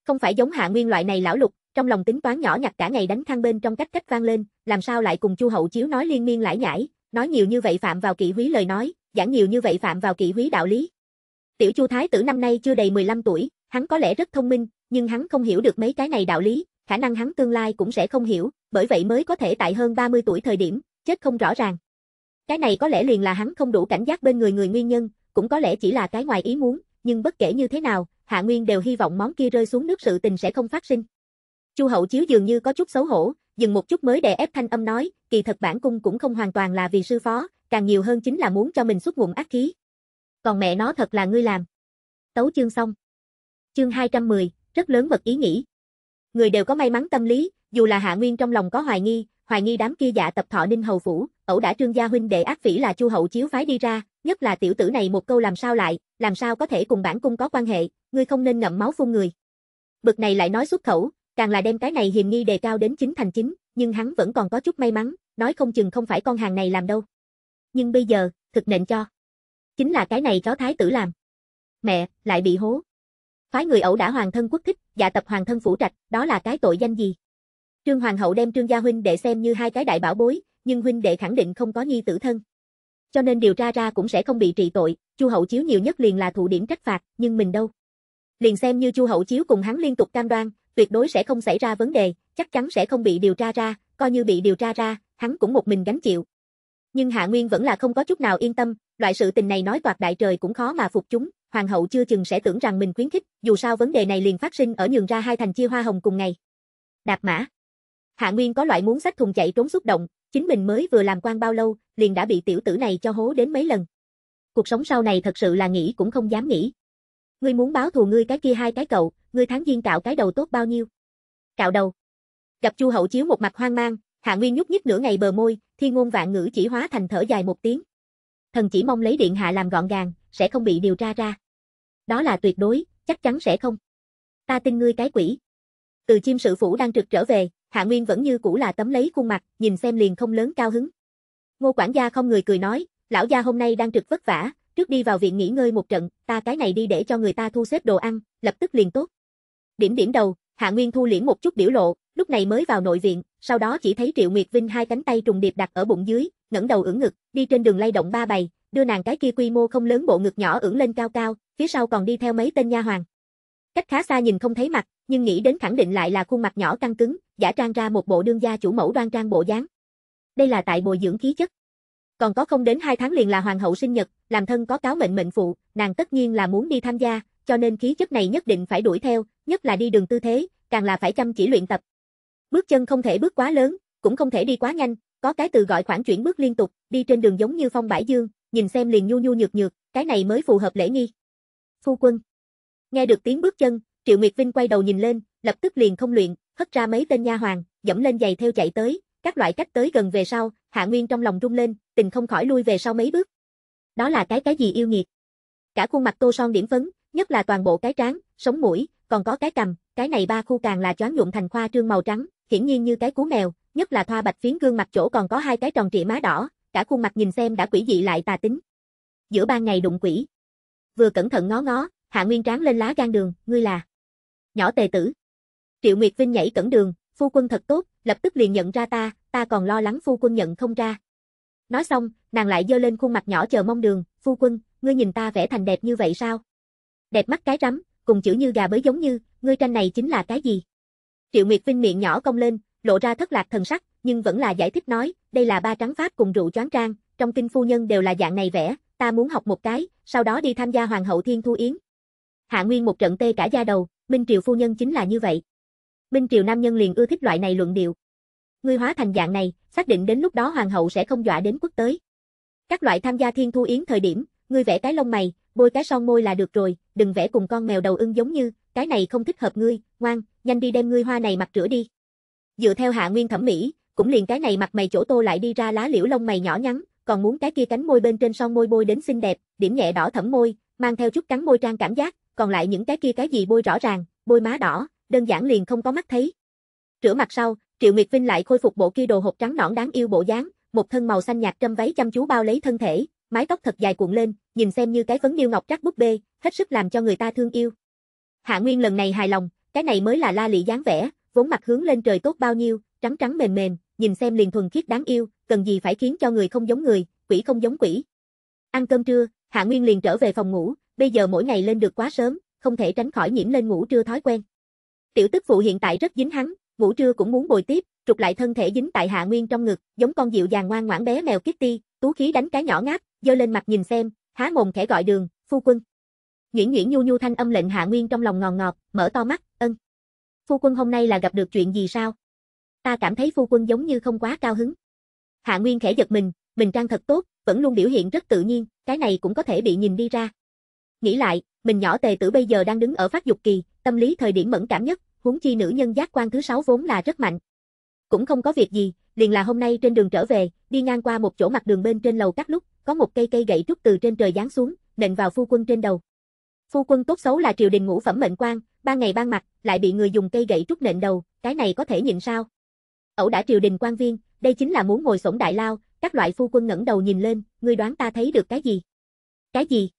Không phải giống hạ nguyên loại này lão lục, trong lòng tính toán nhỏ nhặt cả ngày đánh thăng bên trong cách cách vang lên, làm sao lại cùng Chu Hậu Chiếu nói liên miên lải nhải, nói nhiều như vậy phạm vào kỵ húy lời nói, giảng nhiều như vậy phạm vào kỵ húy đạo lý. Tiểu Chu thái tử năm nay chưa đầy 15 tuổi, hắn có lẽ rất thông minh, nhưng hắn không hiểu được mấy cái này đạo lý, khả năng hắn tương lai cũng sẽ không hiểu, bởi vậy mới có thể tại hơn 30 tuổi thời điểm, chết không rõ ràng. Cái này có lẽ liền là hắn không đủ cảnh giác bên người người nguyên nhân, cũng có lẽ chỉ là cái ngoài ý muốn, nhưng bất kể như thế nào, Hạ Nguyên đều hy vọng món kia rơi xuống nước sự tình sẽ không phát sinh. Chu Hậu Chiếu dường như có chút xấu hổ, dừng một chút mới đè ép thanh âm nói, kỳ thật bản cung cũng không hoàn toàn là vì sư phó, càng nhiều hơn chính là muốn cho mình xuất ngụm ác khí. Còn mẹ nó thật là ngươi làm. Tấu chương xong. Chương 210, rất lớn vật ý nghĩ. Người đều có may mắn tâm lý, dù là Hạ Nguyên trong lòng có hoài nghi, hoài nghi đám kia dạ tập thọ Ninh Hầu phủ, ẩu đã Trương gia huynh đệ ác phỉ là Chu Hậu chiếu phái đi ra, nhất là tiểu tử này một câu làm sao lại, làm sao có thể cùng bản cung có quan hệ, ngươi không nên ngậm máu phun người. Bực này lại nói xuất khẩu, càng là đem cái này hiềm nghi đề cao đến chính thành chính, nhưng hắn vẫn còn có chút may mắn, nói không chừng không phải con hàng này làm đâu. Nhưng bây giờ, thực nện cho. Chính là cái này chó thái tử làm. Mẹ, lại bị hố. Phái người ẩu đã hoàng thân quốc thích, giả dạ tập hoàng thân phủ trạch, đó là cái tội danh gì? Trương Hoàng hậu đem Trương Gia Huynh để xem như hai cái đại bảo bối, nhưng huynh đệ khẳng định không có nhi tử thân cho nên điều tra ra cũng sẽ không bị trị tội, Chu Hậu Chiếu nhiều nhất liền là thụ điểm trách phạt, nhưng mình đâu. Liền xem như Chu Hậu Chiếu cùng hắn liên tục cam đoan, tuyệt đối sẽ không xảy ra vấn đề, chắc chắn sẽ không bị điều tra ra, coi như bị điều tra ra, hắn cũng một mình gánh chịu. Nhưng Hạ Nguyên vẫn là không có chút nào yên tâm, loại sự tình này nói toạc đại trời cũng khó mà phục chúng, hoàng hậu chưa chừng sẽ tưởng rằng mình khuyến khích, dù sao vấn đề này liền phát sinh ở nhường ra hai thành chia hoa hồng cùng ngày. Đạp mã. Hạ Nguyên có loại muốn sách thùng chạy trốn xúc động, chính mình mới vừa làm quan bao lâu, liền đã bị tiểu tử này cho hố đến mấy lần. Cuộc sống sau này thật sự là nghĩ cũng không dám nghĩ. Ngươi muốn báo thù ngươi cái kia hai cái cậu, ngươi tháng giêng cạo cái đầu tốt bao nhiêu? Cạo đầu. Gặp Chu Hậu Chiếu một mặt hoang mang, Hạ Nguyên nhúc nhích nửa ngày bờ môi, thi ngôn vạn ngữ chỉ hóa thành thở dài một tiếng. Thần chỉ mong lấy điện hạ làm gọn gàng, sẽ không bị điều tra ra. Đó là tuyệt đối, chắc chắn sẽ không. Ta tin ngươi cái quỷ. Từ chim sự phủ đang trực trở về, Hạ Nguyên vẫn như cũ là tấm lấy khuôn mặt, nhìn xem liền không lớn cao hứng. Ngô quản gia không người cười nói, lão gia hôm nay đang trực vất vả, trước đi vào viện nghỉ ngơi một trận, ta cái này đi để cho người ta thu xếp đồ ăn, lập tức liền tốt. Điểm điểm đầu, Hạ Nguyên Thu liễm một chút biểu lộ, lúc này mới vào nội viện, sau đó chỉ thấy Triệu Nguyệt Vinh hai cánh tay trùng điệp đặt ở bụng dưới, ngẩng đầu ưỡn ngực, đi trên đường lay động ba bày, đưa nàng cái kia quy mô không lớn bộ ngực nhỏ ưỡn lên cao cao, phía sau còn đi theo mấy tên nha hoàng. Cách khá xa nhìn không thấy mặt, nhưng nghĩ đến khẳng định lại là khuôn mặt nhỏ căng cứng, giả trang ra một bộ đương gia chủ mẫu đoan trang bộ dáng, đây là tại bồi dưỡng khí chất. Còn có không đến 2 tháng liền là hoàng hậu sinh nhật, làm thân có cáo mệnh mệnh phụ, nàng tất nhiên là muốn đi tham gia, cho nên khí chất này nhất định phải đuổi theo, nhất là đi đường tư thế, càng là phải chăm chỉ luyện tập. Bước chân không thể bước quá lớn, cũng không thể đi quá nhanh, có cái từ gọi khoảng chuyển bước liên tục, đi trên đường giống như phong bãi dương, nhìn xem liền nhu nhu nhược nhược, cái này mới phù hợp lễ nghi. Phu quân. Nghe được tiếng bước chân, Triệu Nguyệt Vinh quay đầu nhìn lên, lập tức liền không luyện, hất ra mấy tên nha hoàng, dẫm lên giày theo chạy tới, các loại cách tới gần về sau, Hạ Nguyên trong lòng rung lên, tình không khỏi lui về sau mấy bước. Đó là cái cái gì yêu nghiệt. Cả khuôn mặt tô son điểm phấn, nhất là toàn bộ cái trán, sống mũi, còn có cái cằm, cái này ba khu càng là choáng nhuộm thành khoa trương màu trắng, hiển nhiên như cái cú mèo, nhất là thoa bạch phiến gương mặt chỗ còn có hai cái tròn trịa má đỏ, cả khuôn mặt nhìn xem đã quỷ dị lại tà tính. Giữa ban ngày đụng quỷ. Vừa cẩn thận ngó ngó, Hạ Nguyên tráng lên lá gan đường, ngươi là nhỏ tề tử. Triệu Nguyệt Vinh nhảy cẩn đường, phu quân thật tốt, lập tức liền nhận ra ta, ta còn lo lắng phu quân nhận không ra. Nói xong, nàng lại dơ lên khuôn mặt nhỏ chờ mong đường, phu quân, ngươi nhìn ta vẽ thành đẹp như vậy sao? Đẹp mắt cái rắm, cùng chữ như gà bới giống như, ngươi tranh này chính là cái gì? Triệu Nguyệt Vinh miệng nhỏ cong lên, lộ ra thất lạc thần sắc, nhưng vẫn là giải thích nói, đây là ba trắng pháp cùng rượu choáng trang, trong kinh phu nhân đều là dạng này vẽ, ta muốn học một cái, sau đó đi tham gia hoàng hậu thiên thu yến. Hạ Nguyên một trận tê cả da đầu, Minh Triều phu nhân chính là như vậy. Minh triều nam nhân liền ưa thích loại này luận điệu. Ngươi hóa thành dạng này, xác định đến lúc đó hoàng hậu sẽ không dọa đến quốc tới. Các loại tham gia thiên thu yến thời điểm, ngươi vẽ cái lông mày, bôi cái son môi là được rồi, đừng vẽ cùng con mèo đầu ưng giống như, cái này không thích hợp ngươi, ngoan, nhanh đi đem ngươi hoa này mặt rửa đi. Dựa theo hạ nguyên thẩm mỹ, cũng liền cái này mặt mày chỗ tô lại đi ra lá liễu lông mày nhỏ nhắn, còn muốn cái kia cánh môi bên trên son môi bôi đến xinh đẹp, điểm nhẹ đỏ thẩm môi, mang theo chút cắn môi trang cảm giác, còn lại những cái kia cái gì bôi rõ ràng, bôi má đỏ, đơn giản liền không có mắt thấy. Rửa mặt sau, Triệu Nguyệt Vinh lại khôi phục bộ kia đồ hộp trắng nõn đáng yêu bộ dáng, một thân màu xanh nhạt trâm váy chăm chú bao lấy thân thể, mái tóc thật dài cuộn lên, nhìn xem như cái phấn điêu ngọc trắc búp bê, hết sức làm cho người ta thương yêu. Hạ Nguyên lần này hài lòng, cái này mới là La Lị dáng vẻ, vốn mặt hướng lên trời tốt bao nhiêu, trắng trắng mềm mềm, nhìn xem liền thuần khiết đáng yêu, cần gì phải khiến cho người không giống người, quỷ không giống quỷ. Ăn cơm trưa, Hạ Nguyên liền trở về phòng ngủ, bây giờ mỗi ngày lên được quá sớm, không thể tránh khỏi nhiễm lên ngủ trưa thói quen. Tiểu tức phụ hiện tại rất dính hắn, ngủ trưa cũng muốn bồi tiếp, trục lại thân thể dính tại Hạ Nguyên trong ngực, giống con dịu dàng ngoan ngoãn bé mèo Kitty, tú khí đánh cái nhỏ ngáp, dơ lên mặt nhìn xem, há mồm khẽ gọi đường, phu quân. Nguyễn Nguyễn nhu nhu thanh âm lệnh Hạ Nguyên trong lòng ngòn ngọt, ngọt, mở to mắt, ân. Phu quân hôm nay là gặp được chuyện gì sao? Ta cảm thấy phu quân giống như không quá cao hứng. Hạ Nguyên khẽ giật mình, mình trang thật tốt, vẫn luôn biểu hiện rất tự nhiên, cái này cũng có thể bị nhìn đi ra. Nghĩ lại, mình nhỏ tề tử bây giờ đang đứng ở phát dục kỳ, tâm lý thời điểm mẫn cảm nhất, huống chi nữ nhân giác quan thứ sáu vốn là rất mạnh. Cũng không có việc gì, liền là hôm nay trên đường trở về, đi ngang qua một chỗ mặt đường bên trên lầu các lúc, có một cây cây gậy trúc từ trên trời giáng xuống, nện vào phu quân trên đầu. Phu quân tốt xấu là triều đình ngũ phẩm mệnh quan, ba ngày ban mặt, lại bị người dùng cây gậy trúc nện đầu, cái này có thể nhịn sao? Ẩu đã triều đình quan viên, đây chính là muốn ngồi sổng đại lao, các loại phu quân ngẩng đầu nhìn lên, ngươi đoán ta thấy được cái gì? Cái gì?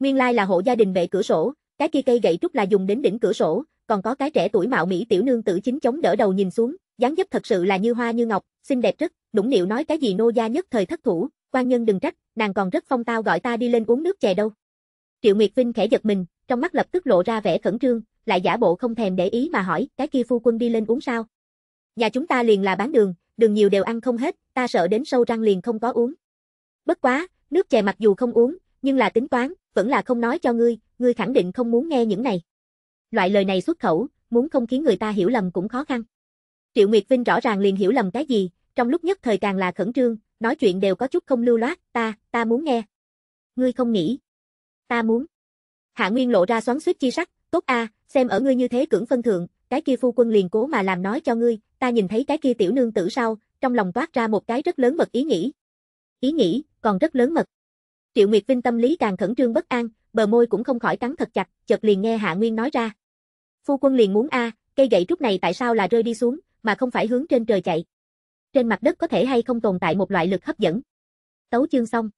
Nguyên lai là hộ gia đình bệ cửa sổ, cái kia cây gậy trúc là dùng đến đỉnh cửa sổ, còn có cái trẻ tuổi mạo mỹ tiểu nương tử chính chống đỡ đầu nhìn xuống, dáng dấp thật sự là như hoa như ngọc, xinh đẹp rất, Đúng liệu nói cái gì nô gia nhất thời thất thủ, quan nhân đừng trách, nàng còn rất phong tao gọi ta đi lên uống nước chè đâu. Triệu Nguyệt Vinh khẽ giật mình, trong mắt lập tức lộ ra vẻ khẩn trương, lại giả bộ không thèm để ý mà hỏi, cái kia phu quân đi lên uống sao? Nhà chúng ta liền là bán đường, đường nhiều đều ăn không hết, ta sợ đến sâu răng liền không có uống. Bất quá, nước chè mặc dù không uống, nhưng là tính toán, vẫn là không nói cho ngươi, ngươi khẳng định không muốn nghe những này. Loại lời này xuất khẩu, muốn không khiến người ta hiểu lầm cũng khó khăn. Triệu Nguyệt Vinh rõ ràng liền hiểu lầm cái gì, trong lúc nhất thời càng là khẩn trương, nói chuyện đều có chút không lưu loát, ta, ta muốn nghe. Ngươi không nghĩ. Ta muốn. Hạ Nguyên lộ ra xoắn suýt chi sắc, tốt a, xem ở ngươi như thế cưỡng phân thượng, cái kia phu quân liền cố mà làm nói cho ngươi, ta nhìn thấy cái kia tiểu nương tử sau, trong lòng toát ra một cái rất lớn mật ý nghĩ. Ý nghĩ, còn rất lớn mật. Triệu Nguyệt Vinh tâm lý càng khẩn trương bất an, bờ môi cũng không khỏi cắn thật chặt, chợt liền nghe Hạ Nguyên nói ra. Phu quân liền muốn a, cây gậy trúc này tại sao là rơi đi xuống, mà không phải hướng trên trời chạy? Trên mặt đất có thể hay không tồn tại một loại lực hấp dẫn? Tấu chương xong.